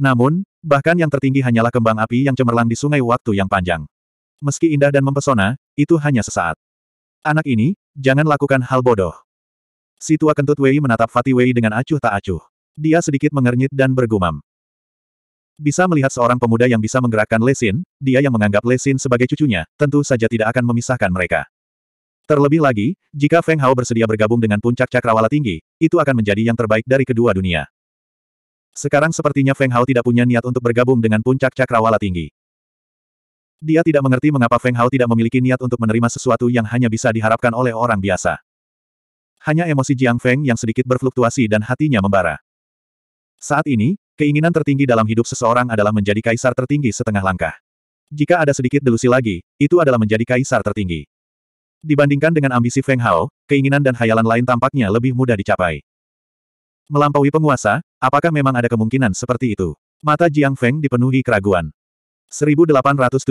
Namun, bahkan yang tertinggi hanyalah kembang api yang cemerlang di sungai waktu yang panjang. Meski indah dan mempesona, itu hanya sesaat. Anak ini, jangan lakukan hal bodoh. Si tua kentut Wei menatap Fatih Wei dengan acuh tak acuh. Dia sedikit mengernyit dan bergumam. Bisa melihat seorang pemuda yang bisa menggerakkan Lesin, dia yang menganggap Lesin sebagai cucunya, tentu saja tidak akan memisahkan mereka. Terlebih lagi, jika Feng Hao bersedia bergabung dengan puncak cakrawala tinggi, itu akan menjadi yang terbaik dari kedua dunia. Sekarang sepertinya Feng Hao tidak punya niat untuk bergabung dengan puncak cakrawala tinggi. Dia tidak mengerti mengapa Feng Hao tidak memiliki niat untuk menerima sesuatu yang hanya bisa diharapkan oleh orang biasa. Hanya emosi Jiang Feng yang sedikit berfluktuasi dan hatinya membara. Saat ini, Keinginan tertinggi dalam hidup seseorang adalah menjadi kaisar tertinggi setengah langkah. Jika ada sedikit delusi lagi, itu adalah menjadi kaisar tertinggi. Dibandingkan dengan ambisi Feng Hao, keinginan dan hayalan lain tampaknya lebih mudah dicapai. Melampaui penguasa, apakah memang ada kemungkinan seperti itu? Mata Jiang Feng dipenuhi keraguan. 1876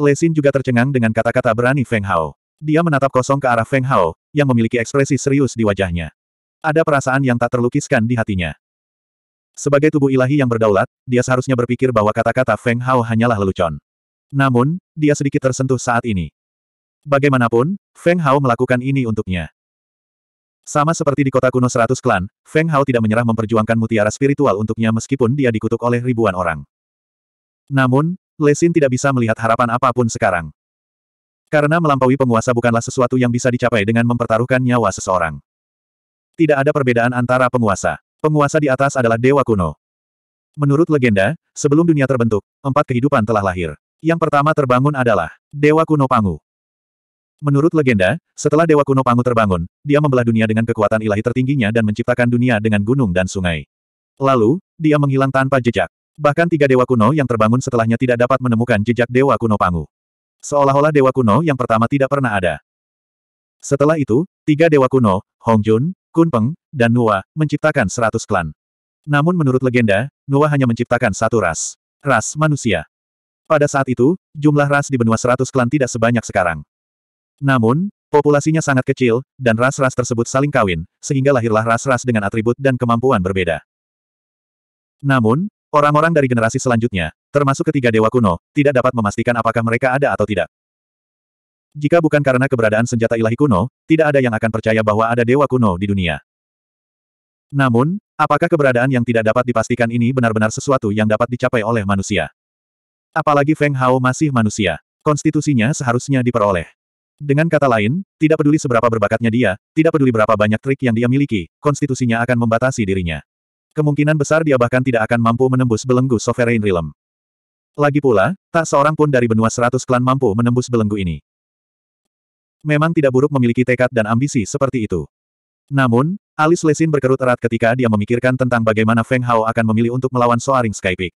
Lesin juga tercengang dengan kata-kata berani Feng Hao. Dia menatap kosong ke arah Feng Hao, yang memiliki ekspresi serius di wajahnya. Ada perasaan yang tak terlukiskan di hatinya. Sebagai tubuh ilahi yang berdaulat, dia seharusnya berpikir bahwa kata-kata Feng Hao hanyalah lelucon. Namun, dia sedikit tersentuh saat ini. Bagaimanapun, Feng Hao melakukan ini untuknya. Sama seperti di kota kuno seratus klan, Feng Hao tidak menyerah memperjuangkan mutiara spiritual untuknya meskipun dia dikutuk oleh ribuan orang. Namun, Lesin tidak bisa melihat harapan apapun sekarang. Karena melampaui penguasa bukanlah sesuatu yang bisa dicapai dengan mempertaruhkan nyawa seseorang. Tidak ada perbedaan antara penguasa. Penguasa di atas adalah dewa kuno. Menurut legenda, sebelum dunia terbentuk, empat kehidupan telah lahir. Yang pertama terbangun adalah Dewa Kuno Pangu. Menurut legenda, setelah Dewa Kuno Pangu terbangun, dia membelah dunia dengan kekuatan ilahi tertingginya dan menciptakan dunia dengan gunung dan sungai. Lalu, dia menghilang tanpa jejak. Bahkan tiga Dewa Kuno yang terbangun setelahnya tidak dapat menemukan jejak Dewa Kuno Pangu. Seolah-olah Dewa Kuno yang pertama tidak pernah ada. Setelah itu, tiga Dewa Kuno, Hongjun, Kunpeng, dan Nuwa, menciptakan seratus klan. Namun menurut legenda, Nuwa hanya menciptakan satu ras. Ras manusia. Pada saat itu, jumlah ras di benua seratus klan tidak sebanyak sekarang. Namun, populasinya sangat kecil, dan ras-ras tersebut saling kawin, sehingga lahirlah ras-ras dengan atribut dan kemampuan berbeda. Namun, orang-orang dari generasi selanjutnya, termasuk ketiga dewa kuno, tidak dapat memastikan apakah mereka ada atau tidak. Jika bukan karena keberadaan senjata ilahi kuno, tidak ada yang akan percaya bahwa ada dewa kuno di dunia. Namun, apakah keberadaan yang tidak dapat dipastikan ini benar-benar sesuatu yang dapat dicapai oleh manusia? Apalagi Feng Hao masih manusia. Konstitusinya seharusnya diperoleh. Dengan kata lain, tidak peduli seberapa berbakatnya dia, tidak peduli berapa banyak trik yang dia miliki, konstitusinya akan membatasi dirinya. Kemungkinan besar dia bahkan tidak akan mampu menembus belenggu Sovereign Realm. Lagi pula, tak seorang pun dari benua seratus klan mampu menembus belenggu ini. Memang tidak buruk memiliki tekad dan ambisi seperti itu. Namun, alis Lesin berkerut erat ketika dia memikirkan tentang bagaimana Feng Hao akan memilih untuk melawan Soaring Peak.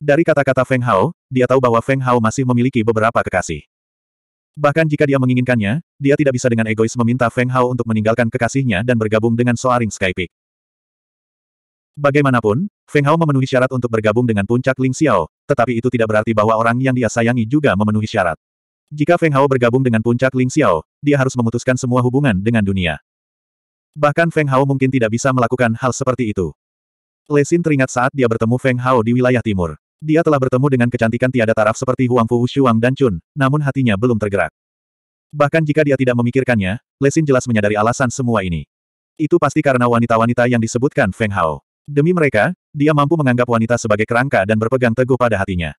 Dari kata-kata Feng Hao, dia tahu bahwa Feng Hao masih memiliki beberapa kekasih. Bahkan jika dia menginginkannya, dia tidak bisa dengan egois meminta Feng Hao untuk meninggalkan kekasihnya dan bergabung dengan Soaring Peak. Bagaimanapun, Feng Hao memenuhi syarat untuk bergabung dengan puncak Ling Xiao, tetapi itu tidak berarti bahwa orang yang dia sayangi juga memenuhi syarat. Jika Feng Hao bergabung dengan puncak Ling Xiao, dia harus memutuskan semua hubungan dengan dunia. Bahkan Feng Hao mungkin tidak bisa melakukan hal seperti itu. Lesin teringat saat dia bertemu Feng Hao di wilayah timur. Dia telah bertemu dengan kecantikan tiada taraf seperti Huang Fu Shuang dan Chun, namun hatinya belum tergerak. Bahkan jika dia tidak memikirkannya, Lesin jelas menyadari alasan semua ini. Itu pasti karena wanita-wanita yang disebutkan Feng Hao. Demi mereka, dia mampu menganggap wanita sebagai kerangka dan berpegang teguh pada hatinya.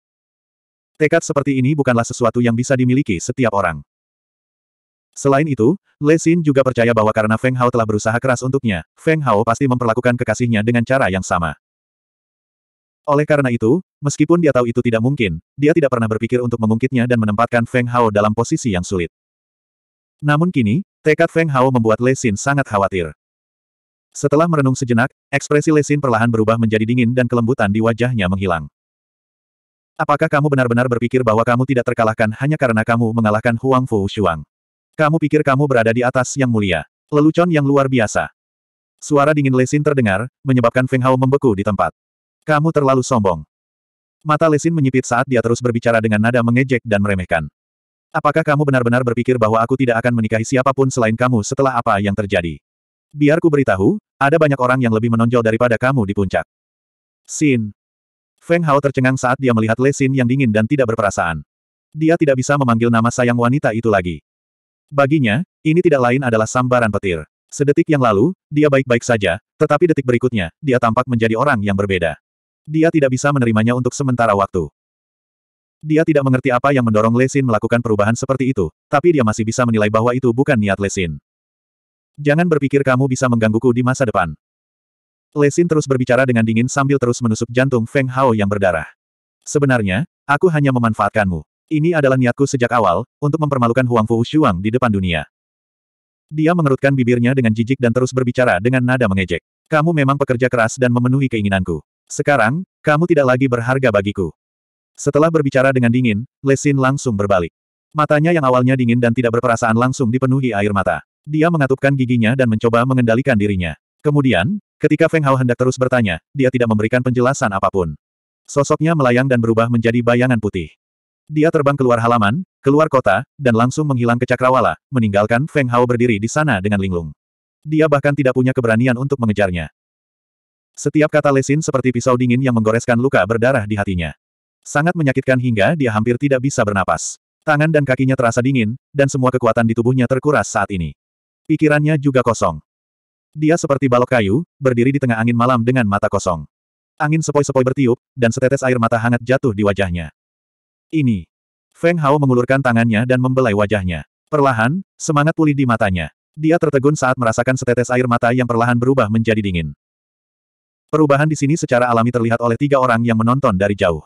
Tekad seperti ini bukanlah sesuatu yang bisa dimiliki setiap orang. Selain itu, Le Xin juga percaya bahwa karena Feng Hao telah berusaha keras untuknya, Feng Hao pasti memperlakukan kekasihnya dengan cara yang sama. Oleh karena itu, meskipun dia tahu itu tidak mungkin, dia tidak pernah berpikir untuk mengungkitnya dan menempatkan Feng Hao dalam posisi yang sulit. Namun kini, tekad Feng Hao membuat Le Xin sangat khawatir. Setelah merenung sejenak, ekspresi Le Xin perlahan berubah menjadi dingin dan kelembutan di wajahnya menghilang. Apakah kamu benar-benar berpikir bahwa kamu tidak terkalahkan hanya karena kamu mengalahkan Huang Fu Shuang? Kamu pikir kamu berada di atas yang mulia? Lelucon yang luar biasa. Suara dingin Lesin terdengar, menyebabkan Feng Hao membeku di tempat. Kamu terlalu sombong. Mata Lesin menyipit saat dia terus berbicara dengan nada mengejek dan meremehkan. Apakah kamu benar-benar berpikir bahwa aku tidak akan menikahi siapapun selain kamu setelah apa yang terjadi? Biar ku beritahu, ada banyak orang yang lebih menonjol daripada kamu di puncak. Sin, Feng Hao tercengang saat dia melihat lesin yang dingin dan tidak berperasaan. Dia tidak bisa memanggil nama sayang wanita itu lagi. Baginya, ini tidak lain adalah sambaran petir. Sedetik yang lalu, dia baik-baik saja, tetapi detik berikutnya, dia tampak menjadi orang yang berbeda. Dia tidak bisa menerimanya untuk sementara waktu. Dia tidak mengerti apa yang mendorong Lesin melakukan perubahan seperti itu, tapi dia masih bisa menilai bahwa itu bukan niat Lesin. Jangan berpikir kamu bisa menggangguku di masa depan. Lesin terus berbicara dengan dingin sambil terus menusuk jantung Feng Hao yang berdarah. Sebenarnya, aku hanya memanfaatkanmu. Ini adalah niatku sejak awal, untuk mempermalukan Huang Fu Shuang di depan dunia. Dia mengerutkan bibirnya dengan jijik dan terus berbicara dengan nada mengejek. Kamu memang pekerja keras dan memenuhi keinginanku. Sekarang, kamu tidak lagi berharga bagiku. Setelah berbicara dengan dingin, Lesin langsung berbalik. Matanya yang awalnya dingin dan tidak berperasaan langsung dipenuhi air mata. Dia mengatupkan giginya dan mencoba mengendalikan dirinya. Kemudian, ketika Feng Hao hendak terus bertanya, dia tidak memberikan penjelasan apapun. Sosoknya melayang dan berubah menjadi bayangan putih. Dia terbang keluar halaman, keluar kota, dan langsung menghilang ke Cakrawala, meninggalkan Feng Hao berdiri di sana dengan linglung. Dia bahkan tidak punya keberanian untuk mengejarnya. Setiap kata lesin seperti pisau dingin yang menggoreskan luka berdarah di hatinya. Sangat menyakitkan hingga dia hampir tidak bisa bernapas. Tangan dan kakinya terasa dingin, dan semua kekuatan di tubuhnya terkuras saat ini. Pikirannya juga kosong. Dia seperti balok kayu, berdiri di tengah angin malam dengan mata kosong. Angin sepoi-sepoi bertiup, dan setetes air mata hangat jatuh di wajahnya. Ini. Feng Hao mengulurkan tangannya dan membelai wajahnya. Perlahan, semangat pulih di matanya. Dia tertegun saat merasakan setetes air mata yang perlahan berubah menjadi dingin. Perubahan di sini secara alami terlihat oleh tiga orang yang menonton dari jauh.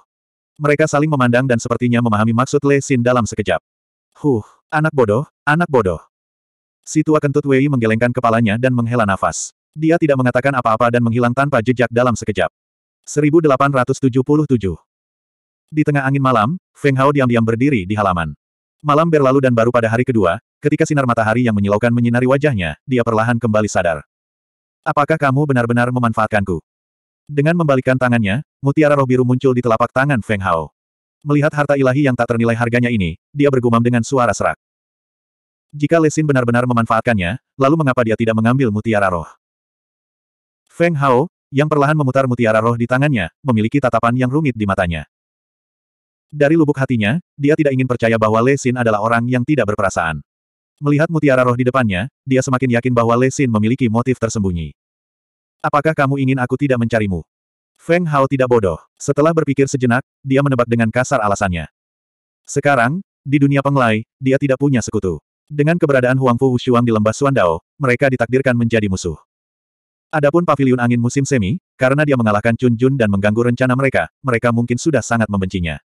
Mereka saling memandang dan sepertinya memahami maksud Le Xin dalam sekejap. Huh, anak bodoh, anak bodoh. Si tua kentut Wei menggelengkan kepalanya dan menghela nafas. Dia tidak mengatakan apa-apa dan menghilang tanpa jejak dalam sekejap. 1877 Di tengah angin malam, Feng Hao diam-diam berdiri di halaman. Malam berlalu dan baru pada hari kedua, ketika sinar matahari yang menyilaukan menyinari wajahnya, dia perlahan kembali sadar. Apakah kamu benar-benar memanfaatkanku? Dengan membalikkan tangannya, mutiara roh biru muncul di telapak tangan Feng Hao. Melihat harta ilahi yang tak ternilai harganya ini, dia bergumam dengan suara serak. Jika Lesin benar-benar memanfaatkannya, lalu mengapa dia tidak mengambil mutiara roh? Feng Hao, yang perlahan memutar mutiara roh di tangannya, memiliki tatapan yang rumit di matanya. Dari lubuk hatinya, dia tidak ingin percaya bahwa Lesin adalah orang yang tidak berperasaan. Melihat mutiara roh di depannya, dia semakin yakin bahwa Lesin memiliki motif tersembunyi. Apakah kamu ingin aku tidak mencarimu? Feng Hao tidak bodoh. Setelah berpikir sejenak, dia menebak dengan kasar alasannya. Sekarang, di dunia penglai, dia tidak punya sekutu. Dengan keberadaan Huang Fu Wushuang di lembah Suandao, mereka ditakdirkan menjadi musuh. Adapun pavilion angin musim semi, karena dia mengalahkan Chun Jun dan mengganggu rencana mereka, mereka mungkin sudah sangat membencinya.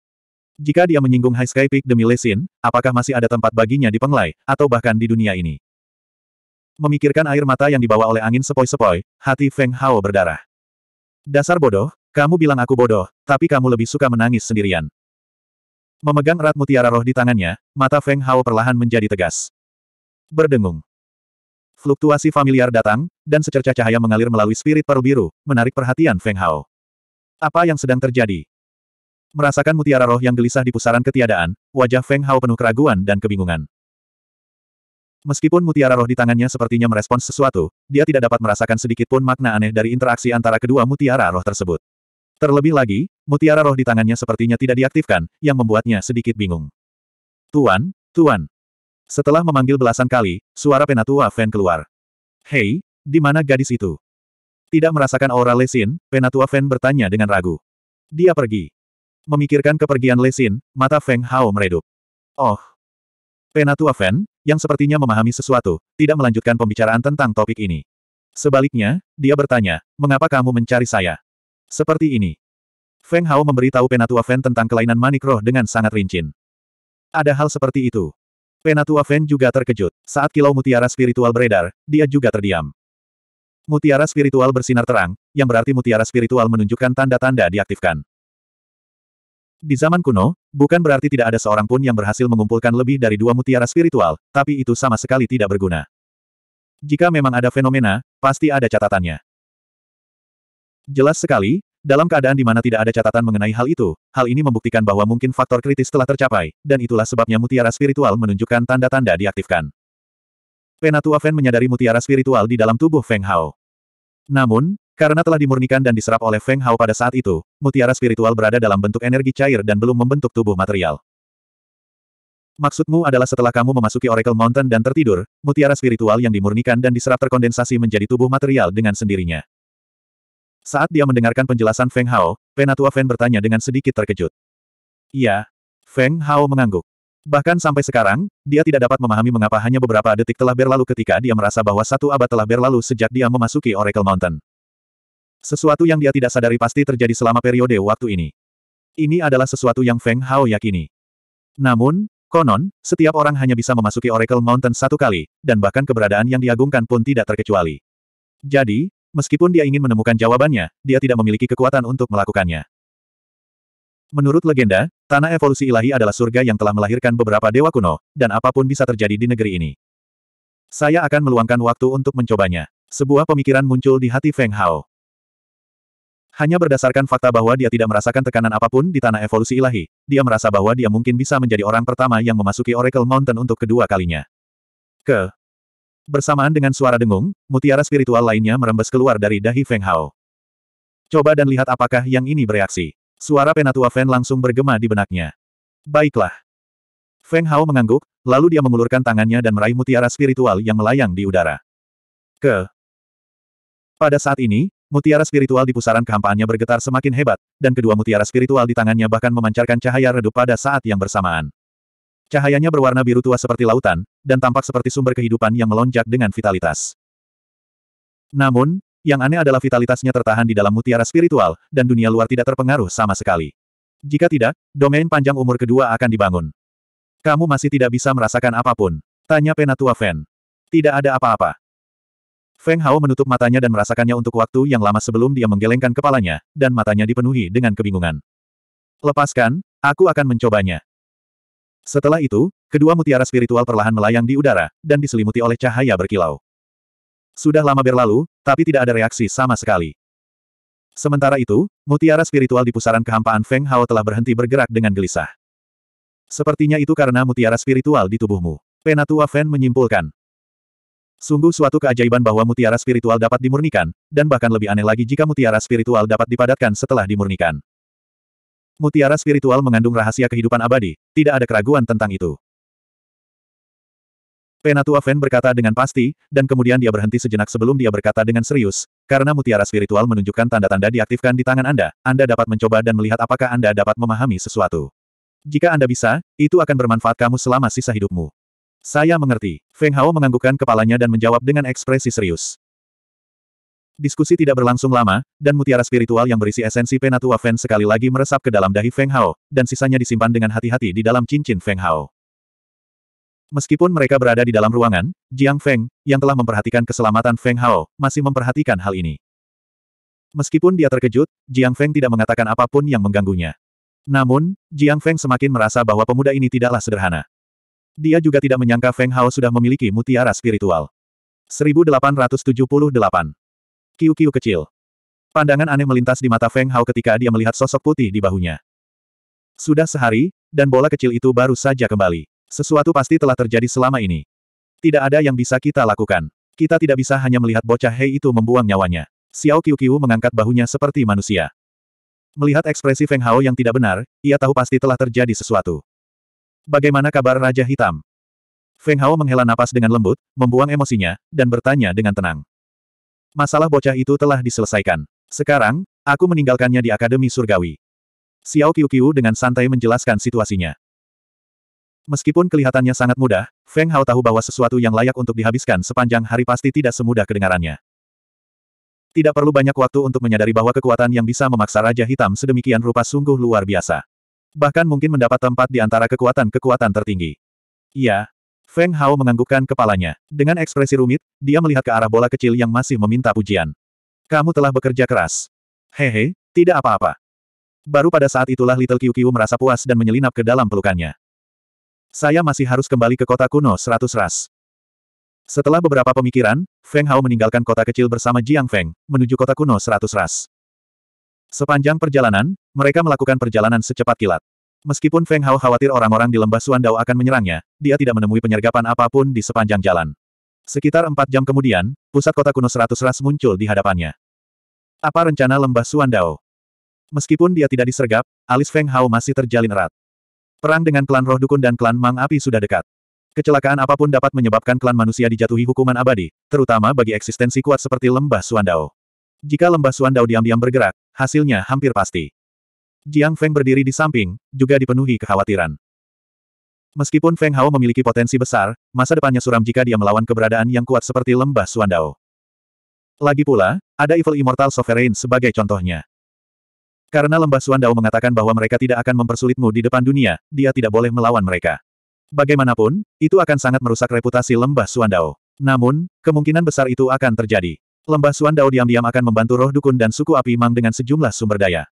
Jika dia menyinggung High Sky Peak demi Lesin, apakah masih ada tempat baginya di Penglai, atau bahkan di dunia ini? Memikirkan air mata yang dibawa oleh angin sepoi-sepoi, hati Feng Hao berdarah. Dasar bodoh, kamu bilang aku bodoh, tapi kamu lebih suka menangis sendirian. Memegang erat mutiara roh di tangannya, mata Feng Hao perlahan menjadi tegas. Berdengung. Fluktuasi familiar datang, dan secercah cahaya mengalir melalui spirit paru biru, menarik perhatian Feng Hao. Apa yang sedang terjadi? Merasakan mutiara roh yang gelisah di pusaran ketiadaan, wajah Feng Hao penuh keraguan dan kebingungan. Meskipun mutiara roh di tangannya sepertinya merespons sesuatu, dia tidak dapat merasakan sedikit pun makna aneh dari interaksi antara kedua mutiara roh tersebut. Terlebih lagi, mutiara roh di tangannya sepertinya tidak diaktifkan, yang membuatnya sedikit bingung. Tuan, Tuan. Setelah memanggil belasan kali, suara Penatua Fan keluar. Hei, di mana gadis itu? Tidak merasakan aura Lesin, Penatua Fan bertanya dengan ragu. Dia pergi. Memikirkan kepergian Lesin, mata Feng Hao meredup. Oh. Penatua Fan, yang sepertinya memahami sesuatu, tidak melanjutkan pembicaraan tentang topik ini. Sebaliknya, dia bertanya, mengapa kamu mencari saya? Seperti ini. Feng Hao memberitahu Penatua Fen tentang kelainan manik roh dengan sangat rinci. Ada hal seperti itu. Penatua Fen juga terkejut. Saat kilau mutiara spiritual beredar, dia juga terdiam. Mutiara spiritual bersinar terang, yang berarti mutiara spiritual menunjukkan tanda-tanda diaktifkan. Di zaman kuno, bukan berarti tidak ada seorang pun yang berhasil mengumpulkan lebih dari dua mutiara spiritual, tapi itu sama sekali tidak berguna. Jika memang ada fenomena, pasti ada catatannya. Jelas sekali, dalam keadaan di mana tidak ada catatan mengenai hal itu, hal ini membuktikan bahwa mungkin faktor kritis telah tercapai, dan itulah sebabnya mutiara spiritual menunjukkan tanda-tanda diaktifkan. Penatua Fen menyadari mutiara spiritual di dalam tubuh Feng Hao. Namun, karena telah dimurnikan dan diserap oleh Feng Hao pada saat itu, mutiara spiritual berada dalam bentuk energi cair dan belum membentuk tubuh material. Maksudmu adalah setelah kamu memasuki Oracle Mountain dan tertidur, mutiara spiritual yang dimurnikan dan diserap terkondensasi menjadi tubuh material dengan sendirinya. Saat dia mendengarkan penjelasan Feng Hao, Penatua Feng bertanya dengan sedikit terkejut. Iya. Feng Hao mengangguk. Bahkan sampai sekarang, dia tidak dapat memahami mengapa hanya beberapa detik telah berlalu ketika dia merasa bahwa satu abad telah berlalu sejak dia memasuki Oracle Mountain. Sesuatu yang dia tidak sadari pasti terjadi selama periode waktu ini. Ini adalah sesuatu yang Feng Hao yakini. Namun, konon, setiap orang hanya bisa memasuki Oracle Mountain satu kali, dan bahkan keberadaan yang diagungkan pun tidak terkecuali. Jadi, Meskipun dia ingin menemukan jawabannya, dia tidak memiliki kekuatan untuk melakukannya. Menurut legenda, tanah evolusi ilahi adalah surga yang telah melahirkan beberapa dewa kuno, dan apapun bisa terjadi di negeri ini. Saya akan meluangkan waktu untuk mencobanya. Sebuah pemikiran muncul di hati Feng Hao. Hanya berdasarkan fakta bahwa dia tidak merasakan tekanan apapun di tanah evolusi ilahi, dia merasa bahwa dia mungkin bisa menjadi orang pertama yang memasuki Oracle Mountain untuk kedua kalinya. Ke, Bersamaan dengan suara dengung, mutiara spiritual lainnya merembes keluar dari dahi Feng Hao. Coba dan lihat apakah yang ini bereaksi. Suara penatua Feng langsung bergema di benaknya. Baiklah. Feng Hao mengangguk, lalu dia mengulurkan tangannya dan meraih mutiara spiritual yang melayang di udara. Ke. Pada saat ini, Mutiara spiritual di pusaran kehampaannya bergetar semakin hebat, dan kedua mutiara spiritual di tangannya bahkan memancarkan cahaya redup pada saat yang bersamaan. Cahayanya berwarna biru tua seperti lautan, dan tampak seperti sumber kehidupan yang melonjak dengan vitalitas. Namun, yang aneh adalah vitalitasnya tertahan di dalam mutiara spiritual, dan dunia luar tidak terpengaruh sama sekali. Jika tidak, domain panjang umur kedua akan dibangun. Kamu masih tidak bisa merasakan apapun. Tanya Penatua Feng. Tidak ada apa-apa. Feng Hao menutup matanya dan merasakannya untuk waktu yang lama sebelum dia menggelengkan kepalanya, dan matanya dipenuhi dengan kebingungan. Lepaskan, aku akan mencobanya. Setelah itu, kedua mutiara spiritual perlahan melayang di udara, dan diselimuti oleh cahaya berkilau. Sudah lama berlalu, tapi tidak ada reaksi sama sekali. Sementara itu, mutiara spiritual di pusaran kehampaan Feng Hao telah berhenti bergerak dengan gelisah. Sepertinya itu karena mutiara spiritual di tubuhmu. Penatua Feng menyimpulkan. Sungguh suatu keajaiban bahwa mutiara spiritual dapat dimurnikan, dan bahkan lebih aneh lagi jika mutiara spiritual dapat dipadatkan setelah dimurnikan. Mutiara spiritual mengandung rahasia kehidupan abadi, tidak ada keraguan tentang itu. Penatua Fen berkata dengan pasti, dan kemudian dia berhenti sejenak sebelum dia berkata dengan serius, karena mutiara spiritual menunjukkan tanda-tanda diaktifkan di tangan Anda, Anda dapat mencoba dan melihat apakah Anda dapat memahami sesuatu. Jika Anda bisa, itu akan bermanfaat kamu selama sisa hidupmu. Saya mengerti. Feng Hao menganggukkan kepalanya dan menjawab dengan ekspresi serius. Diskusi tidak berlangsung lama, dan mutiara spiritual yang berisi esensi Penatua Feng sekali lagi meresap ke dalam dahi Feng Hao, dan sisanya disimpan dengan hati-hati di dalam cincin Feng Hao. Meskipun mereka berada di dalam ruangan, Jiang Feng, yang telah memperhatikan keselamatan Feng Hao, masih memperhatikan hal ini. Meskipun dia terkejut, Jiang Feng tidak mengatakan apapun yang mengganggunya. Namun, Jiang Feng semakin merasa bahwa pemuda ini tidaklah sederhana. Dia juga tidak menyangka Feng Hao sudah memiliki mutiara spiritual. 1878 Kiu-kiu kecil. Pandangan aneh melintas di mata Feng Hao ketika dia melihat sosok putih di bahunya. Sudah sehari, dan bola kecil itu baru saja kembali. Sesuatu pasti telah terjadi selama ini. Tidak ada yang bisa kita lakukan. Kita tidak bisa hanya melihat bocah Hei itu membuang nyawanya. Xiao Qiu-Qiu mengangkat bahunya seperti manusia. Melihat ekspresi Feng Hao yang tidak benar, ia tahu pasti telah terjadi sesuatu. Bagaimana kabar Raja Hitam? Feng Hao menghela napas dengan lembut, membuang emosinya, dan bertanya dengan tenang. Masalah bocah itu telah diselesaikan. Sekarang, aku meninggalkannya di Akademi Surgawi. Xiao Qiu dengan santai menjelaskan situasinya. Meskipun kelihatannya sangat mudah, Feng Hao tahu bahwa sesuatu yang layak untuk dihabiskan sepanjang hari pasti tidak semudah kedengarannya. Tidak perlu banyak waktu untuk menyadari bahwa kekuatan yang bisa memaksa Raja Hitam sedemikian rupa sungguh luar biasa. Bahkan mungkin mendapat tempat di antara kekuatan-kekuatan tertinggi. Iya, Feng Hao menganggukkan kepalanya. Dengan ekspresi rumit, dia melihat ke arah bola kecil yang masih meminta pujian. Kamu telah bekerja keras. Hehe, tidak apa-apa. Baru pada saat itulah Little Kyu Kyu merasa puas dan menyelinap ke dalam pelukannya. Saya masih harus kembali ke kota kuno seratus ras. Setelah beberapa pemikiran, Feng Hao meninggalkan kota kecil bersama Jiang Feng, menuju kota kuno seratus ras. Sepanjang perjalanan, mereka melakukan perjalanan secepat kilat. Meskipun Feng Hao khawatir orang-orang di lembah Suandao akan menyerangnya, dia tidak menemui penyergapan apapun di sepanjang jalan. Sekitar empat jam kemudian, pusat kota kuno seratus ras muncul di hadapannya. Apa rencana lembah Suandao? Meskipun dia tidak disergap, alis Feng Hao masih terjalin erat. Perang dengan klan roh dukun dan klan Mang Api sudah dekat. Kecelakaan apapun dapat menyebabkan klan manusia dijatuhi hukuman abadi, terutama bagi eksistensi kuat seperti lembah Suandao. Jika lembah Suandao diam-diam bergerak, hasilnya hampir pasti. Jiang Feng berdiri di samping, juga dipenuhi kekhawatiran. Meskipun Feng Hao memiliki potensi besar, masa depannya suram jika dia melawan keberadaan yang kuat seperti lembah Suandao. Lagi pula, ada Evil Immortal Sovereign sebagai contohnya. Karena lembah Suandao mengatakan bahwa mereka tidak akan mempersulitmu di depan dunia, dia tidak boleh melawan mereka. Bagaimanapun, itu akan sangat merusak reputasi lembah Suandao. Namun, kemungkinan besar itu akan terjadi. Lembah Suandao diam-diam akan membantu roh dukun dan suku api Mang dengan sejumlah sumber daya.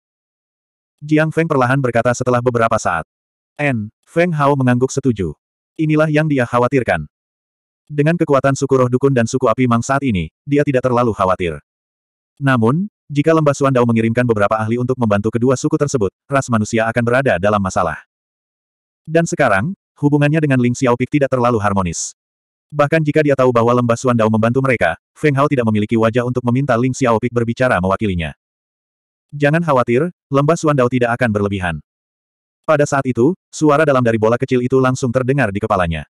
Jiang Feng perlahan berkata setelah beberapa saat. N. Feng Hao mengangguk setuju. Inilah yang dia khawatirkan. Dengan kekuatan suku roh dukun dan suku api mang saat ini, dia tidak terlalu khawatir. Namun, jika lembah Suandao mengirimkan beberapa ahli untuk membantu kedua suku tersebut, ras manusia akan berada dalam masalah. Dan sekarang, hubungannya dengan Ling Xiaopik tidak terlalu harmonis. Bahkan jika dia tahu bahwa lembah Suandao membantu mereka, Feng Hao tidak memiliki wajah untuk meminta Ling Xiaopik berbicara mewakilinya. Jangan khawatir, lembah Suandao tidak akan berlebihan. Pada saat itu, suara dalam dari bola kecil itu langsung terdengar di kepalanya.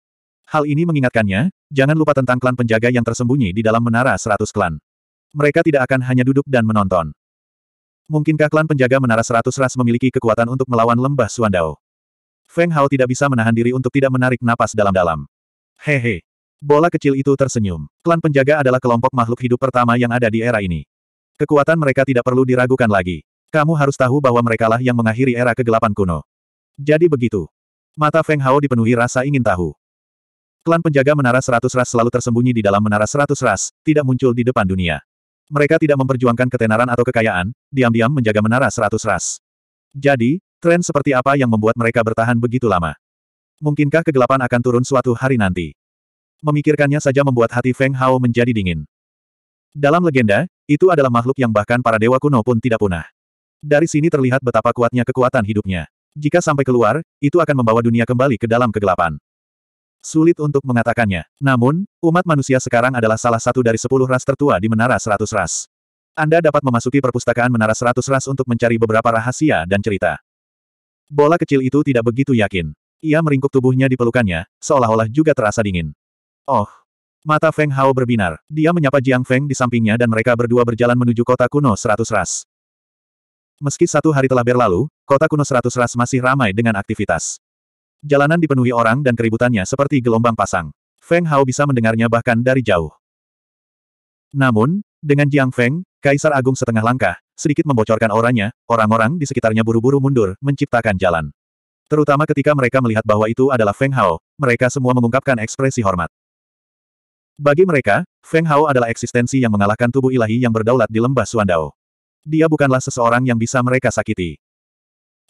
Hal ini mengingatkannya, jangan lupa tentang klan penjaga yang tersembunyi di dalam menara seratus klan. Mereka tidak akan hanya duduk dan menonton. Mungkinkah klan penjaga menara seratus ras memiliki kekuatan untuk melawan lembah Suandao? Feng Hao tidak bisa menahan diri untuk tidak menarik napas dalam-dalam. Hehe. Bola kecil itu tersenyum. Klan penjaga adalah kelompok makhluk hidup pertama yang ada di era ini. Kekuatan mereka tidak perlu diragukan lagi. Kamu harus tahu bahwa merekalah yang mengakhiri era kegelapan kuno. Jadi begitu. Mata Feng Hao dipenuhi rasa ingin tahu. Klan penjaga menara seratus ras selalu tersembunyi di dalam menara seratus ras, tidak muncul di depan dunia. Mereka tidak memperjuangkan ketenaran atau kekayaan, diam-diam menjaga menara seratus ras. Jadi, tren seperti apa yang membuat mereka bertahan begitu lama? Mungkinkah kegelapan akan turun suatu hari nanti? Memikirkannya saja membuat hati Feng Hao menjadi dingin. Dalam legenda, itu adalah makhluk yang bahkan para dewa kuno pun tidak punah. Dari sini terlihat betapa kuatnya kekuatan hidupnya. Jika sampai keluar, itu akan membawa dunia kembali ke dalam kegelapan. Sulit untuk mengatakannya. Namun, umat manusia sekarang adalah salah satu dari sepuluh ras tertua di Menara Seratus Ras. Anda dapat memasuki perpustakaan Menara Seratus Ras untuk mencari beberapa rahasia dan cerita. Bola kecil itu tidak begitu yakin. Ia meringkuk tubuhnya di pelukannya, seolah-olah juga terasa dingin. Oh, Mata Feng Hao berbinar. Dia menyapa Jiang Feng di sampingnya dan mereka berdua berjalan menuju kota kuno seratus ras. Meski satu hari telah berlalu, kota kuno seratus ras masih ramai dengan aktivitas. Jalanan dipenuhi orang dan keributannya seperti gelombang pasang. Feng Hao bisa mendengarnya bahkan dari jauh. Namun, dengan Jiang Feng, Kaisar Agung setengah langkah, sedikit membocorkan orangnya, orang-orang di sekitarnya buru-buru mundur, menciptakan jalan. Terutama ketika mereka melihat bahwa itu adalah Feng Hao, mereka semua mengungkapkan ekspresi hormat. Bagi mereka, Feng Hao adalah eksistensi yang mengalahkan tubuh ilahi yang berdaulat di lembah Suandao. Dia bukanlah seseorang yang bisa mereka sakiti.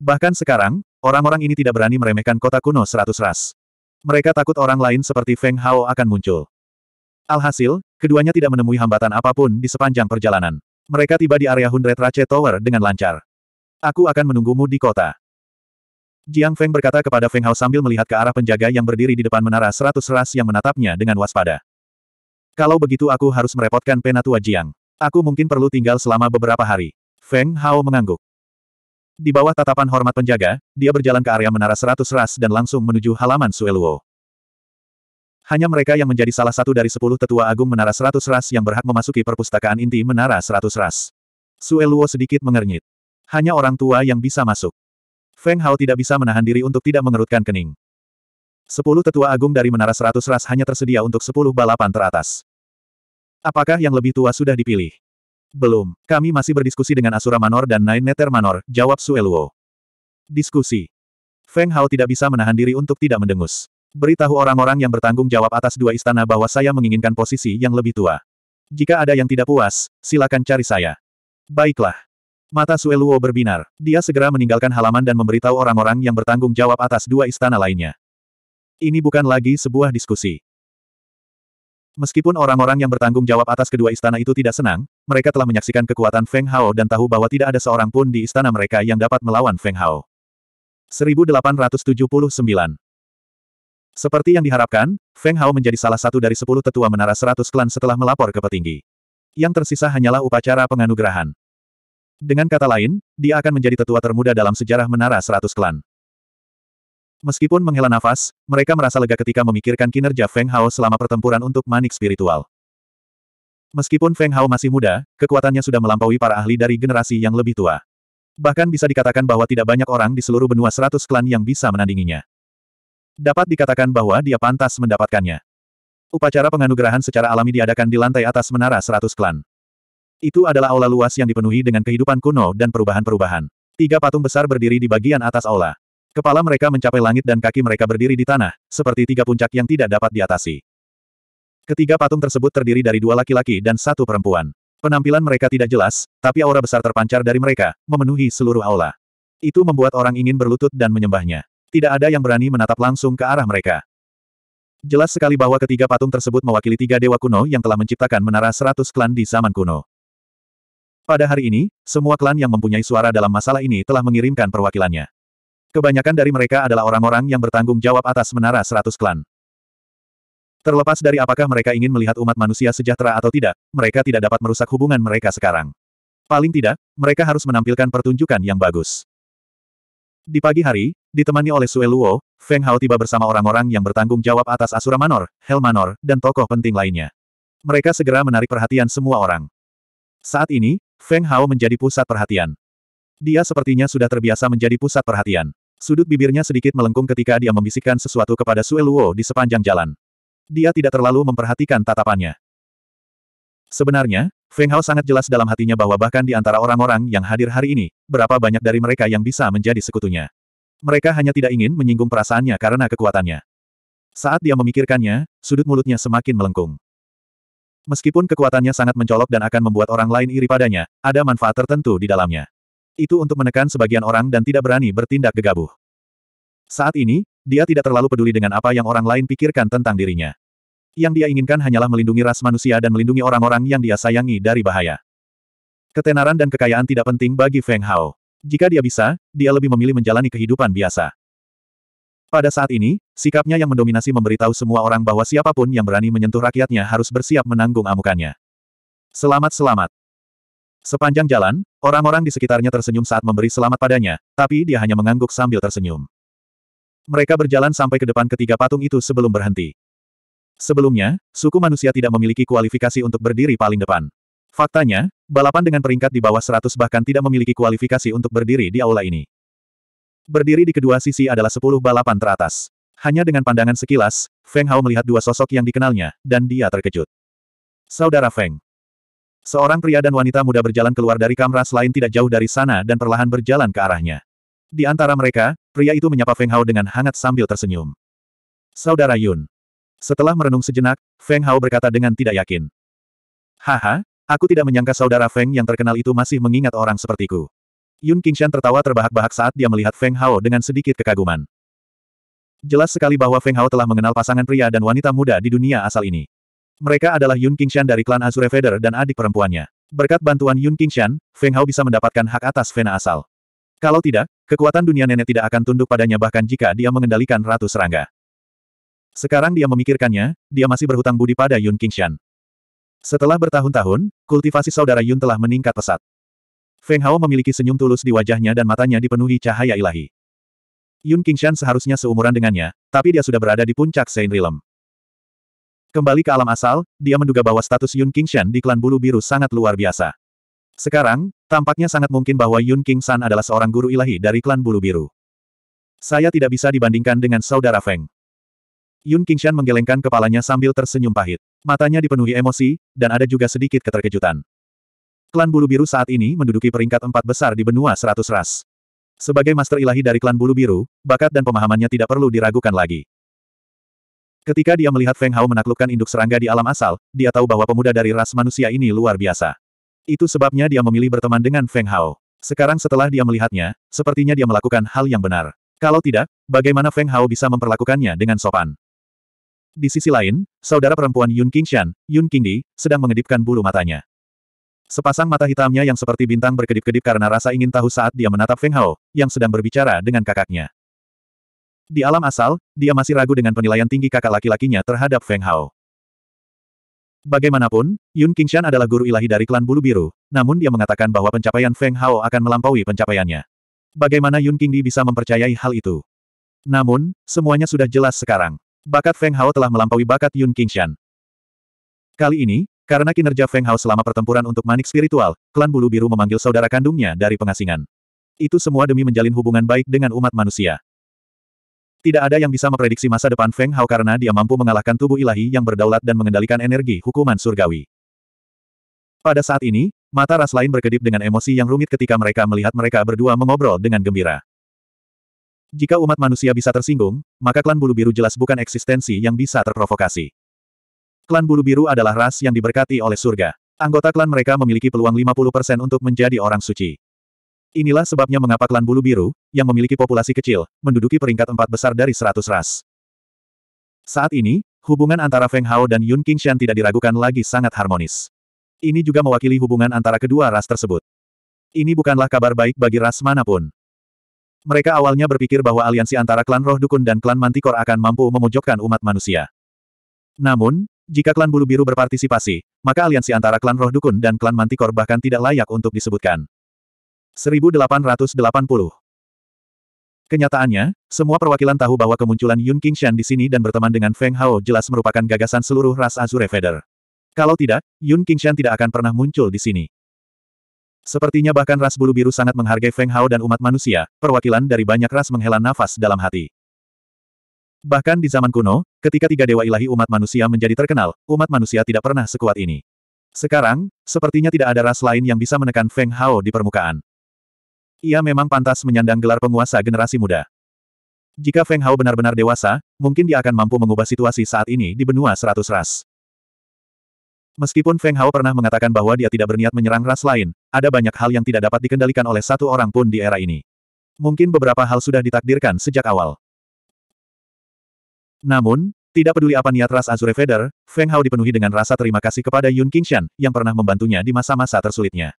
Bahkan sekarang, orang-orang ini tidak berani meremehkan kota kuno seratus ras. Mereka takut orang lain seperti Feng Hao akan muncul. Alhasil, keduanya tidak menemui hambatan apapun di sepanjang perjalanan. Mereka tiba di area Hundred Rache Tower dengan lancar. Aku akan menunggumu di kota. Jiang Feng berkata kepada Feng Hao sambil melihat ke arah penjaga yang berdiri di depan menara seratus ras yang menatapnya dengan waspada. Kalau begitu aku harus merepotkan Penatua Jiang. Aku mungkin perlu tinggal selama beberapa hari. Feng Hao mengangguk. Di bawah tatapan hormat penjaga, dia berjalan ke area menara seratus ras dan langsung menuju halaman Sueluo. Hanya mereka yang menjadi salah satu dari sepuluh tetua agung menara seratus ras yang berhak memasuki perpustakaan inti menara seratus ras. Sueluo sedikit mengernyit. Hanya orang tua yang bisa masuk. Feng Hao tidak bisa menahan diri untuk tidak mengerutkan kening. Sepuluh tetua agung dari menara seratus ras hanya tersedia untuk sepuluh balapan teratas. Apakah yang lebih tua sudah dipilih? Belum, kami masih berdiskusi dengan Asura Manor dan Nine Nether Manor, jawab Sueluo. Diskusi. Feng Hao tidak bisa menahan diri untuk tidak mendengus. Beritahu orang-orang yang bertanggung jawab atas dua istana bahwa saya menginginkan posisi yang lebih tua. Jika ada yang tidak puas, silakan cari saya. Baiklah. Mata Sueluo berbinar. Dia segera meninggalkan halaman dan memberitahu orang-orang yang bertanggung jawab atas dua istana lainnya. Ini bukan lagi sebuah diskusi. Meskipun orang-orang yang bertanggung jawab atas kedua istana itu tidak senang, mereka telah menyaksikan kekuatan Feng Hao dan tahu bahwa tidak ada seorang pun di istana mereka yang dapat melawan Feng Hao. 1879 Seperti yang diharapkan, Feng Hao menjadi salah satu dari sepuluh tetua menara seratus klan setelah melapor ke petinggi. Yang tersisa hanyalah upacara penganugerahan. Dengan kata lain, dia akan menjadi tetua termuda dalam sejarah menara seratus klan. Meskipun menghela nafas, mereka merasa lega ketika memikirkan kinerja Feng Hao selama pertempuran untuk manik spiritual. Meskipun Feng Hao masih muda, kekuatannya sudah melampaui para ahli dari generasi yang lebih tua. Bahkan bisa dikatakan bahwa tidak banyak orang di seluruh benua seratus klan yang bisa menandinginya. Dapat dikatakan bahwa dia pantas mendapatkannya. Upacara penganugerahan secara alami diadakan di lantai atas menara seratus klan. Itu adalah aula luas yang dipenuhi dengan kehidupan kuno dan perubahan-perubahan. Tiga patung besar berdiri di bagian atas aula. Kepala mereka mencapai langit dan kaki mereka berdiri di tanah, seperti tiga puncak yang tidak dapat diatasi. Ketiga patung tersebut terdiri dari dua laki-laki dan satu perempuan. Penampilan mereka tidak jelas, tapi aura besar terpancar dari mereka, memenuhi seluruh aula. Itu membuat orang ingin berlutut dan menyembahnya. Tidak ada yang berani menatap langsung ke arah mereka. Jelas sekali bahwa ketiga patung tersebut mewakili tiga dewa kuno yang telah menciptakan menara seratus klan di zaman kuno. Pada hari ini, semua klan yang mempunyai suara dalam masalah ini telah mengirimkan perwakilannya. Kebanyakan dari mereka adalah orang-orang yang bertanggung jawab atas menara seratus klan. Terlepas dari apakah mereka ingin melihat umat manusia sejahtera atau tidak, mereka tidak dapat merusak hubungan mereka sekarang. Paling tidak, mereka harus menampilkan pertunjukan yang bagus. Di pagi hari, ditemani oleh Sue Luo, Feng Hao tiba bersama orang-orang yang bertanggung jawab atas Asura Manor, Hel Manor, dan tokoh penting lainnya. Mereka segera menarik perhatian semua orang. Saat ini, Feng Hao menjadi pusat perhatian. Dia sepertinya sudah terbiasa menjadi pusat perhatian. Sudut bibirnya sedikit melengkung ketika dia membisikkan sesuatu kepada Sue Luo di sepanjang jalan. Dia tidak terlalu memperhatikan tatapannya. Sebenarnya, Feng Hao sangat jelas dalam hatinya bahwa bahkan di antara orang-orang yang hadir hari ini, berapa banyak dari mereka yang bisa menjadi sekutunya. Mereka hanya tidak ingin menyinggung perasaannya karena kekuatannya. Saat dia memikirkannya, sudut mulutnya semakin melengkung. Meskipun kekuatannya sangat mencolok dan akan membuat orang lain iri padanya, ada manfaat tertentu di dalamnya itu untuk menekan sebagian orang dan tidak berani bertindak gegabah. Saat ini, dia tidak terlalu peduli dengan apa yang orang lain pikirkan tentang dirinya. Yang dia inginkan hanyalah melindungi ras manusia dan melindungi orang-orang yang dia sayangi dari bahaya. Ketenaran dan kekayaan tidak penting bagi Feng Hao. Jika dia bisa, dia lebih memilih menjalani kehidupan biasa. Pada saat ini, sikapnya yang mendominasi memberitahu semua orang bahwa siapapun yang berani menyentuh rakyatnya harus bersiap menanggung amukannya. Selamat-selamat. Sepanjang jalan, orang-orang di sekitarnya tersenyum saat memberi selamat padanya, tapi dia hanya mengangguk sambil tersenyum. Mereka berjalan sampai ke depan ketiga patung itu sebelum berhenti. Sebelumnya, suku manusia tidak memiliki kualifikasi untuk berdiri paling depan. Faktanya, balapan dengan peringkat di bawah 100 bahkan tidak memiliki kualifikasi untuk berdiri di aula ini. Berdiri di kedua sisi adalah 10 balapan teratas. Hanya dengan pandangan sekilas, Feng Hao melihat dua sosok yang dikenalnya, dan dia terkejut. Saudara Feng, Seorang pria dan wanita muda berjalan keluar dari kamra selain tidak jauh dari sana dan perlahan berjalan ke arahnya. Di antara mereka, pria itu menyapa Feng Hao dengan hangat sambil tersenyum. Saudara Yun. Setelah merenung sejenak, Feng Hao berkata dengan tidak yakin. Haha, aku tidak menyangka saudara Feng yang terkenal itu masih mengingat orang sepertiku. Yun Qingshan tertawa terbahak-bahak saat dia melihat Feng Hao dengan sedikit kekaguman. Jelas sekali bahwa Feng Hao telah mengenal pasangan pria dan wanita muda di dunia asal ini. Mereka adalah Yun Qingshan dari klan Azure Feather dan adik perempuannya. Berkat bantuan Yun Qingshan, Feng Hao bisa mendapatkan hak atas Vena asal. Kalau tidak, kekuatan dunia nenek tidak akan tunduk padanya bahkan jika dia mengendalikan Ratu Serangga. Sekarang dia memikirkannya, dia masih berhutang budi pada Yun Qingshan. Setelah bertahun-tahun, kultivasi saudara Yun telah meningkat pesat. Feng Hao memiliki senyum tulus di wajahnya dan matanya dipenuhi cahaya ilahi. Yun Qingshan seharusnya seumuran dengannya, tapi dia sudah berada di puncak Saint Realm. Kembali ke alam asal, dia menduga bahwa status Yun Kingshan di klan bulu biru sangat luar biasa. Sekarang, tampaknya sangat mungkin bahwa Yun King San adalah seorang guru ilahi dari klan bulu biru. Saya tidak bisa dibandingkan dengan saudara Feng. Yun Kingshan menggelengkan kepalanya sambil tersenyum pahit. Matanya dipenuhi emosi, dan ada juga sedikit keterkejutan. Klan bulu biru saat ini menduduki peringkat empat besar di benua seratus ras. Sebagai master ilahi dari klan bulu biru, bakat dan pemahamannya tidak perlu diragukan lagi. Ketika dia melihat Feng Hao menaklukkan induk serangga di alam asal, dia tahu bahwa pemuda dari ras manusia ini luar biasa. Itu sebabnya dia memilih berteman dengan Feng Hao. Sekarang setelah dia melihatnya, sepertinya dia melakukan hal yang benar. Kalau tidak, bagaimana Feng Hao bisa memperlakukannya dengan sopan? Di sisi lain, saudara perempuan Yun Qingshan, Yun Qingdi, sedang mengedipkan bulu matanya. Sepasang mata hitamnya yang seperti bintang berkedip-kedip karena rasa ingin tahu saat dia menatap Feng Hao, yang sedang berbicara dengan kakaknya. Di alam asal, dia masih ragu dengan penilaian tinggi kakak laki-lakinya terhadap Feng Hao. Bagaimanapun, Yun Qingshan adalah guru ilahi dari klan Bulu Biru, namun dia mengatakan bahwa pencapaian Feng Hao akan melampaui pencapaiannya. Bagaimana Yun Qingdi bisa mempercayai hal itu? Namun, semuanya sudah jelas sekarang. Bakat Feng Hao telah melampaui bakat Yun Qingshan. Kali ini, karena kinerja Feng Hao selama pertempuran untuk manik spiritual, klan Bulu Biru memanggil saudara kandungnya dari pengasingan. Itu semua demi menjalin hubungan baik dengan umat manusia. Tidak ada yang bisa memprediksi masa depan Feng Hao karena dia mampu mengalahkan tubuh ilahi yang berdaulat dan mengendalikan energi hukuman surgawi. Pada saat ini, mata ras lain berkedip dengan emosi yang rumit ketika mereka melihat mereka berdua mengobrol dengan gembira. Jika umat manusia bisa tersinggung, maka klan bulu biru jelas bukan eksistensi yang bisa terprovokasi. Klan bulu biru adalah ras yang diberkati oleh surga. Anggota klan mereka memiliki peluang 50% untuk menjadi orang suci. Inilah sebabnya mengapa klan bulu biru, yang memiliki populasi kecil, menduduki peringkat empat besar dari seratus ras. Saat ini, hubungan antara Feng Hao dan Yun Qingshan tidak diragukan lagi sangat harmonis. Ini juga mewakili hubungan antara kedua ras tersebut. Ini bukanlah kabar baik bagi ras manapun. Mereka awalnya berpikir bahwa aliansi antara klan roh dukun dan klan mantikor akan mampu memojokkan umat manusia. Namun, jika klan bulu biru berpartisipasi, maka aliansi antara klan roh dukun dan klan mantikor bahkan tidak layak untuk disebutkan. 1880. Kenyataannya, semua perwakilan tahu bahwa kemunculan Yun Qingshan di sini dan berteman dengan Feng Hao jelas merupakan gagasan seluruh ras Azure Feather. Kalau tidak, Yun Qingshan tidak akan pernah muncul di sini. Sepertinya bahkan ras bulu biru sangat menghargai Feng Hao dan umat manusia, perwakilan dari banyak ras menghela nafas dalam hati. Bahkan di zaman kuno, ketika tiga dewa ilahi umat manusia menjadi terkenal, umat manusia tidak pernah sekuat ini. Sekarang, sepertinya tidak ada ras lain yang bisa menekan Feng Hao di permukaan. Ia memang pantas menyandang gelar penguasa generasi muda. Jika Feng Hao benar-benar dewasa, mungkin dia akan mampu mengubah situasi saat ini di benua seratus ras. Meskipun Feng Hao pernah mengatakan bahwa dia tidak berniat menyerang ras lain, ada banyak hal yang tidak dapat dikendalikan oleh satu orang pun di era ini. Mungkin beberapa hal sudah ditakdirkan sejak awal. Namun, tidak peduli apa niat ras Azure Feather, Feng Hao dipenuhi dengan rasa terima kasih kepada Yun Qingshan, yang pernah membantunya di masa-masa tersulitnya.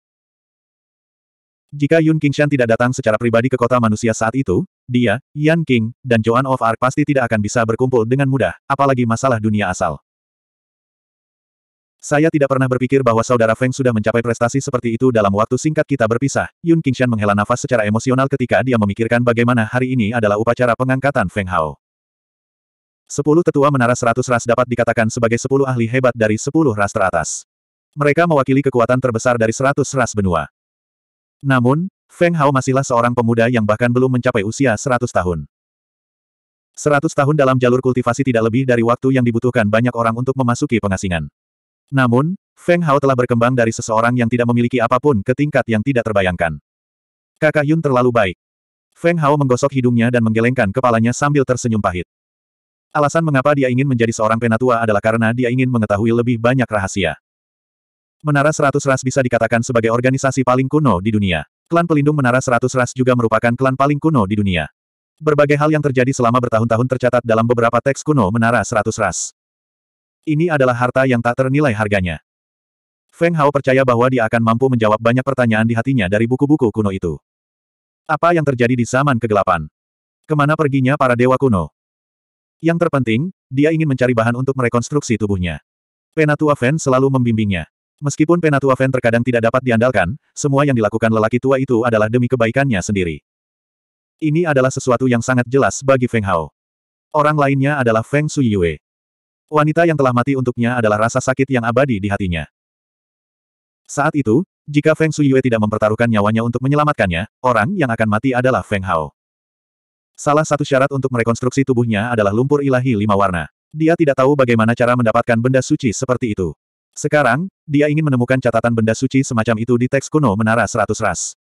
Jika Yun Qingshan tidak datang secara pribadi ke kota manusia saat itu, dia, Yan King, dan Joan of Arc pasti tidak akan bisa berkumpul dengan mudah, apalagi masalah dunia asal. Saya tidak pernah berpikir bahwa saudara Feng sudah mencapai prestasi seperti itu dalam waktu singkat kita berpisah. Yun Qingshan menghela nafas secara emosional ketika dia memikirkan bagaimana hari ini adalah upacara pengangkatan Feng Hao. Sepuluh tetua menara seratus ras dapat dikatakan sebagai sepuluh ahli hebat dari sepuluh ras teratas. Mereka mewakili kekuatan terbesar dari seratus ras benua. Namun, Feng Hao masihlah seorang pemuda yang bahkan belum mencapai usia 100 tahun. 100 tahun dalam jalur kultivasi tidak lebih dari waktu yang dibutuhkan banyak orang untuk memasuki pengasingan. Namun, Feng Hao telah berkembang dari seseorang yang tidak memiliki apapun ke tingkat yang tidak terbayangkan. Kakak Yun terlalu baik. Feng Hao menggosok hidungnya dan menggelengkan kepalanya sambil tersenyum pahit. Alasan mengapa dia ingin menjadi seorang penatua adalah karena dia ingin mengetahui lebih banyak rahasia. Menara Seratus Ras bisa dikatakan sebagai organisasi paling kuno di dunia. Klan Pelindung Menara Seratus Ras juga merupakan klan paling kuno di dunia. Berbagai hal yang terjadi selama bertahun-tahun tercatat dalam beberapa teks kuno Menara Seratus Ras. Ini adalah harta yang tak ternilai harganya. Feng Hao percaya bahwa dia akan mampu menjawab banyak pertanyaan di hatinya dari buku-buku kuno itu. Apa yang terjadi di zaman kegelapan? Kemana perginya para dewa kuno? Yang terpenting, dia ingin mencari bahan untuk merekonstruksi tubuhnya. Penatua Feng selalu membimbingnya. Meskipun penatua Fen terkadang tidak dapat diandalkan, semua yang dilakukan lelaki tua itu adalah demi kebaikannya sendiri. Ini adalah sesuatu yang sangat jelas bagi Feng Hao. Orang lainnya adalah Feng Suyue. Wanita yang telah mati untuknya adalah rasa sakit yang abadi di hatinya. Saat itu, jika Feng Suyue tidak mempertaruhkan nyawanya untuk menyelamatkannya, orang yang akan mati adalah Feng Hao. Salah satu syarat untuk merekonstruksi tubuhnya adalah lumpur ilahi lima warna. Dia tidak tahu bagaimana cara mendapatkan benda suci seperti itu. Sekarang, dia ingin menemukan catatan benda suci semacam itu di teks kuno Menara Seratus Ras.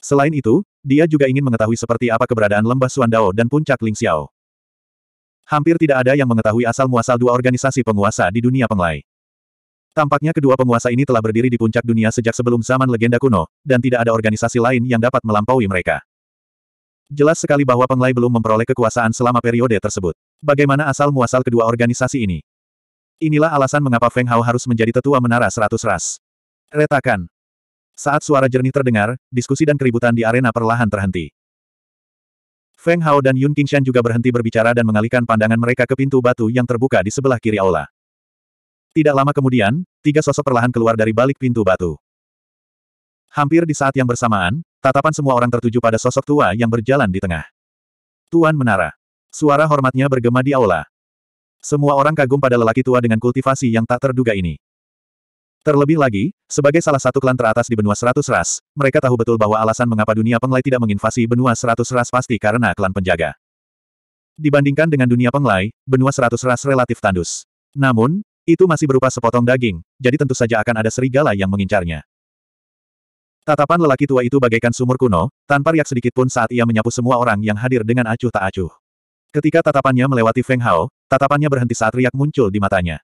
Selain itu, dia juga ingin mengetahui seperti apa keberadaan lembah Suandao dan puncak Ling Xiao. Hampir tidak ada yang mengetahui asal-muasal dua organisasi penguasa di dunia penglai. Tampaknya kedua penguasa ini telah berdiri di puncak dunia sejak sebelum zaman legenda kuno, dan tidak ada organisasi lain yang dapat melampaui mereka. Jelas sekali bahwa penglai belum memperoleh kekuasaan selama periode tersebut. Bagaimana asal-muasal kedua organisasi ini? Inilah alasan mengapa Feng Hao harus menjadi tetua menara seratus ras. Retakan. Saat suara jernih terdengar, diskusi dan keributan di arena perlahan terhenti. Feng Hao dan Yun Qingshan juga berhenti berbicara dan mengalihkan pandangan mereka ke pintu batu yang terbuka di sebelah kiri aula. Tidak lama kemudian, tiga sosok perlahan keluar dari balik pintu batu. Hampir di saat yang bersamaan, tatapan semua orang tertuju pada sosok tua yang berjalan di tengah. Tuan Menara. Suara hormatnya bergema di aula. Semua orang kagum pada lelaki tua dengan kultivasi yang tak terduga ini. Terlebih lagi, sebagai salah satu klan teratas di benua seratus ras, mereka tahu betul bahwa alasan mengapa dunia penglai tidak menginvasi benua seratus ras pasti karena klan penjaga. Dibandingkan dengan dunia penglai, benua seratus ras relatif tandus. Namun, itu masih berupa sepotong daging, jadi tentu saja akan ada serigala yang mengincarnya. Tatapan lelaki tua itu bagaikan sumur kuno, tanpa riak sedikit pun saat ia menyapu semua orang yang hadir dengan acuh tak acuh. Ketika tatapannya melewati Feng Hao, Tatapannya berhenti saat riak muncul di matanya.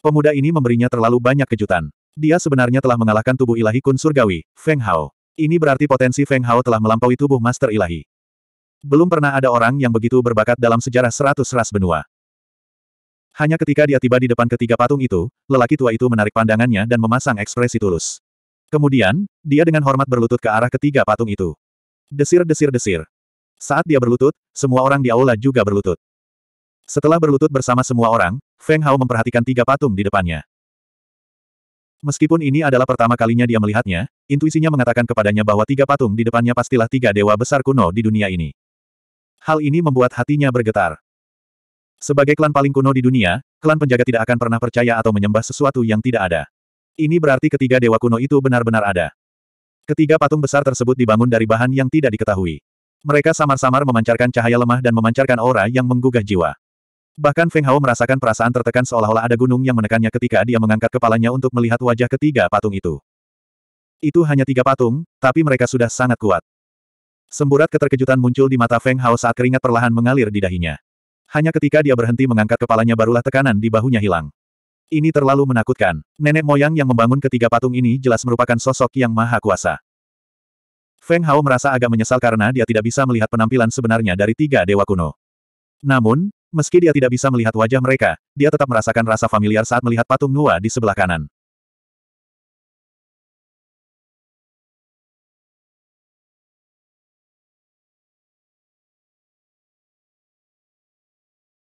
Pemuda ini memberinya terlalu banyak kejutan. Dia sebenarnya telah mengalahkan tubuh ilahi kun surgawi, Feng Hao. Ini berarti potensi Feng Hao telah melampaui tubuh master ilahi. Belum pernah ada orang yang begitu berbakat dalam sejarah seratus ras benua. Hanya ketika dia tiba di depan ketiga patung itu, lelaki tua itu menarik pandangannya dan memasang ekspresi tulus. Kemudian, dia dengan hormat berlutut ke arah ketiga patung itu. Desir-desir-desir. Saat dia berlutut, semua orang di aula juga berlutut. Setelah berlutut bersama semua orang, Feng Hao memperhatikan tiga patung di depannya. Meskipun ini adalah pertama kalinya dia melihatnya, intuisinya mengatakan kepadanya bahwa tiga patung di depannya pastilah tiga dewa besar kuno di dunia ini. Hal ini membuat hatinya bergetar. Sebagai klan paling kuno di dunia, klan penjaga tidak akan pernah percaya atau menyembah sesuatu yang tidak ada. Ini berarti ketiga dewa kuno itu benar-benar ada. Ketiga patung besar tersebut dibangun dari bahan yang tidak diketahui. Mereka samar-samar memancarkan cahaya lemah dan memancarkan aura yang menggugah jiwa. Bahkan Feng Hao merasakan perasaan tertekan seolah-olah ada gunung yang menekannya ketika dia mengangkat kepalanya untuk melihat wajah ketiga patung itu. Itu hanya tiga patung, tapi mereka sudah sangat kuat. Semburat keterkejutan muncul di mata Feng Hao saat keringat perlahan mengalir di dahinya. Hanya ketika dia berhenti mengangkat kepalanya barulah tekanan di bahunya hilang. Ini terlalu menakutkan. Nenek moyang yang membangun ketiga patung ini jelas merupakan sosok yang maha kuasa. Feng Hao merasa agak menyesal karena dia tidak bisa melihat penampilan sebenarnya dari tiga dewa kuno. Namun, Meski dia tidak bisa melihat wajah mereka, dia tetap merasakan rasa familiar saat melihat patung Nua di sebelah kanan.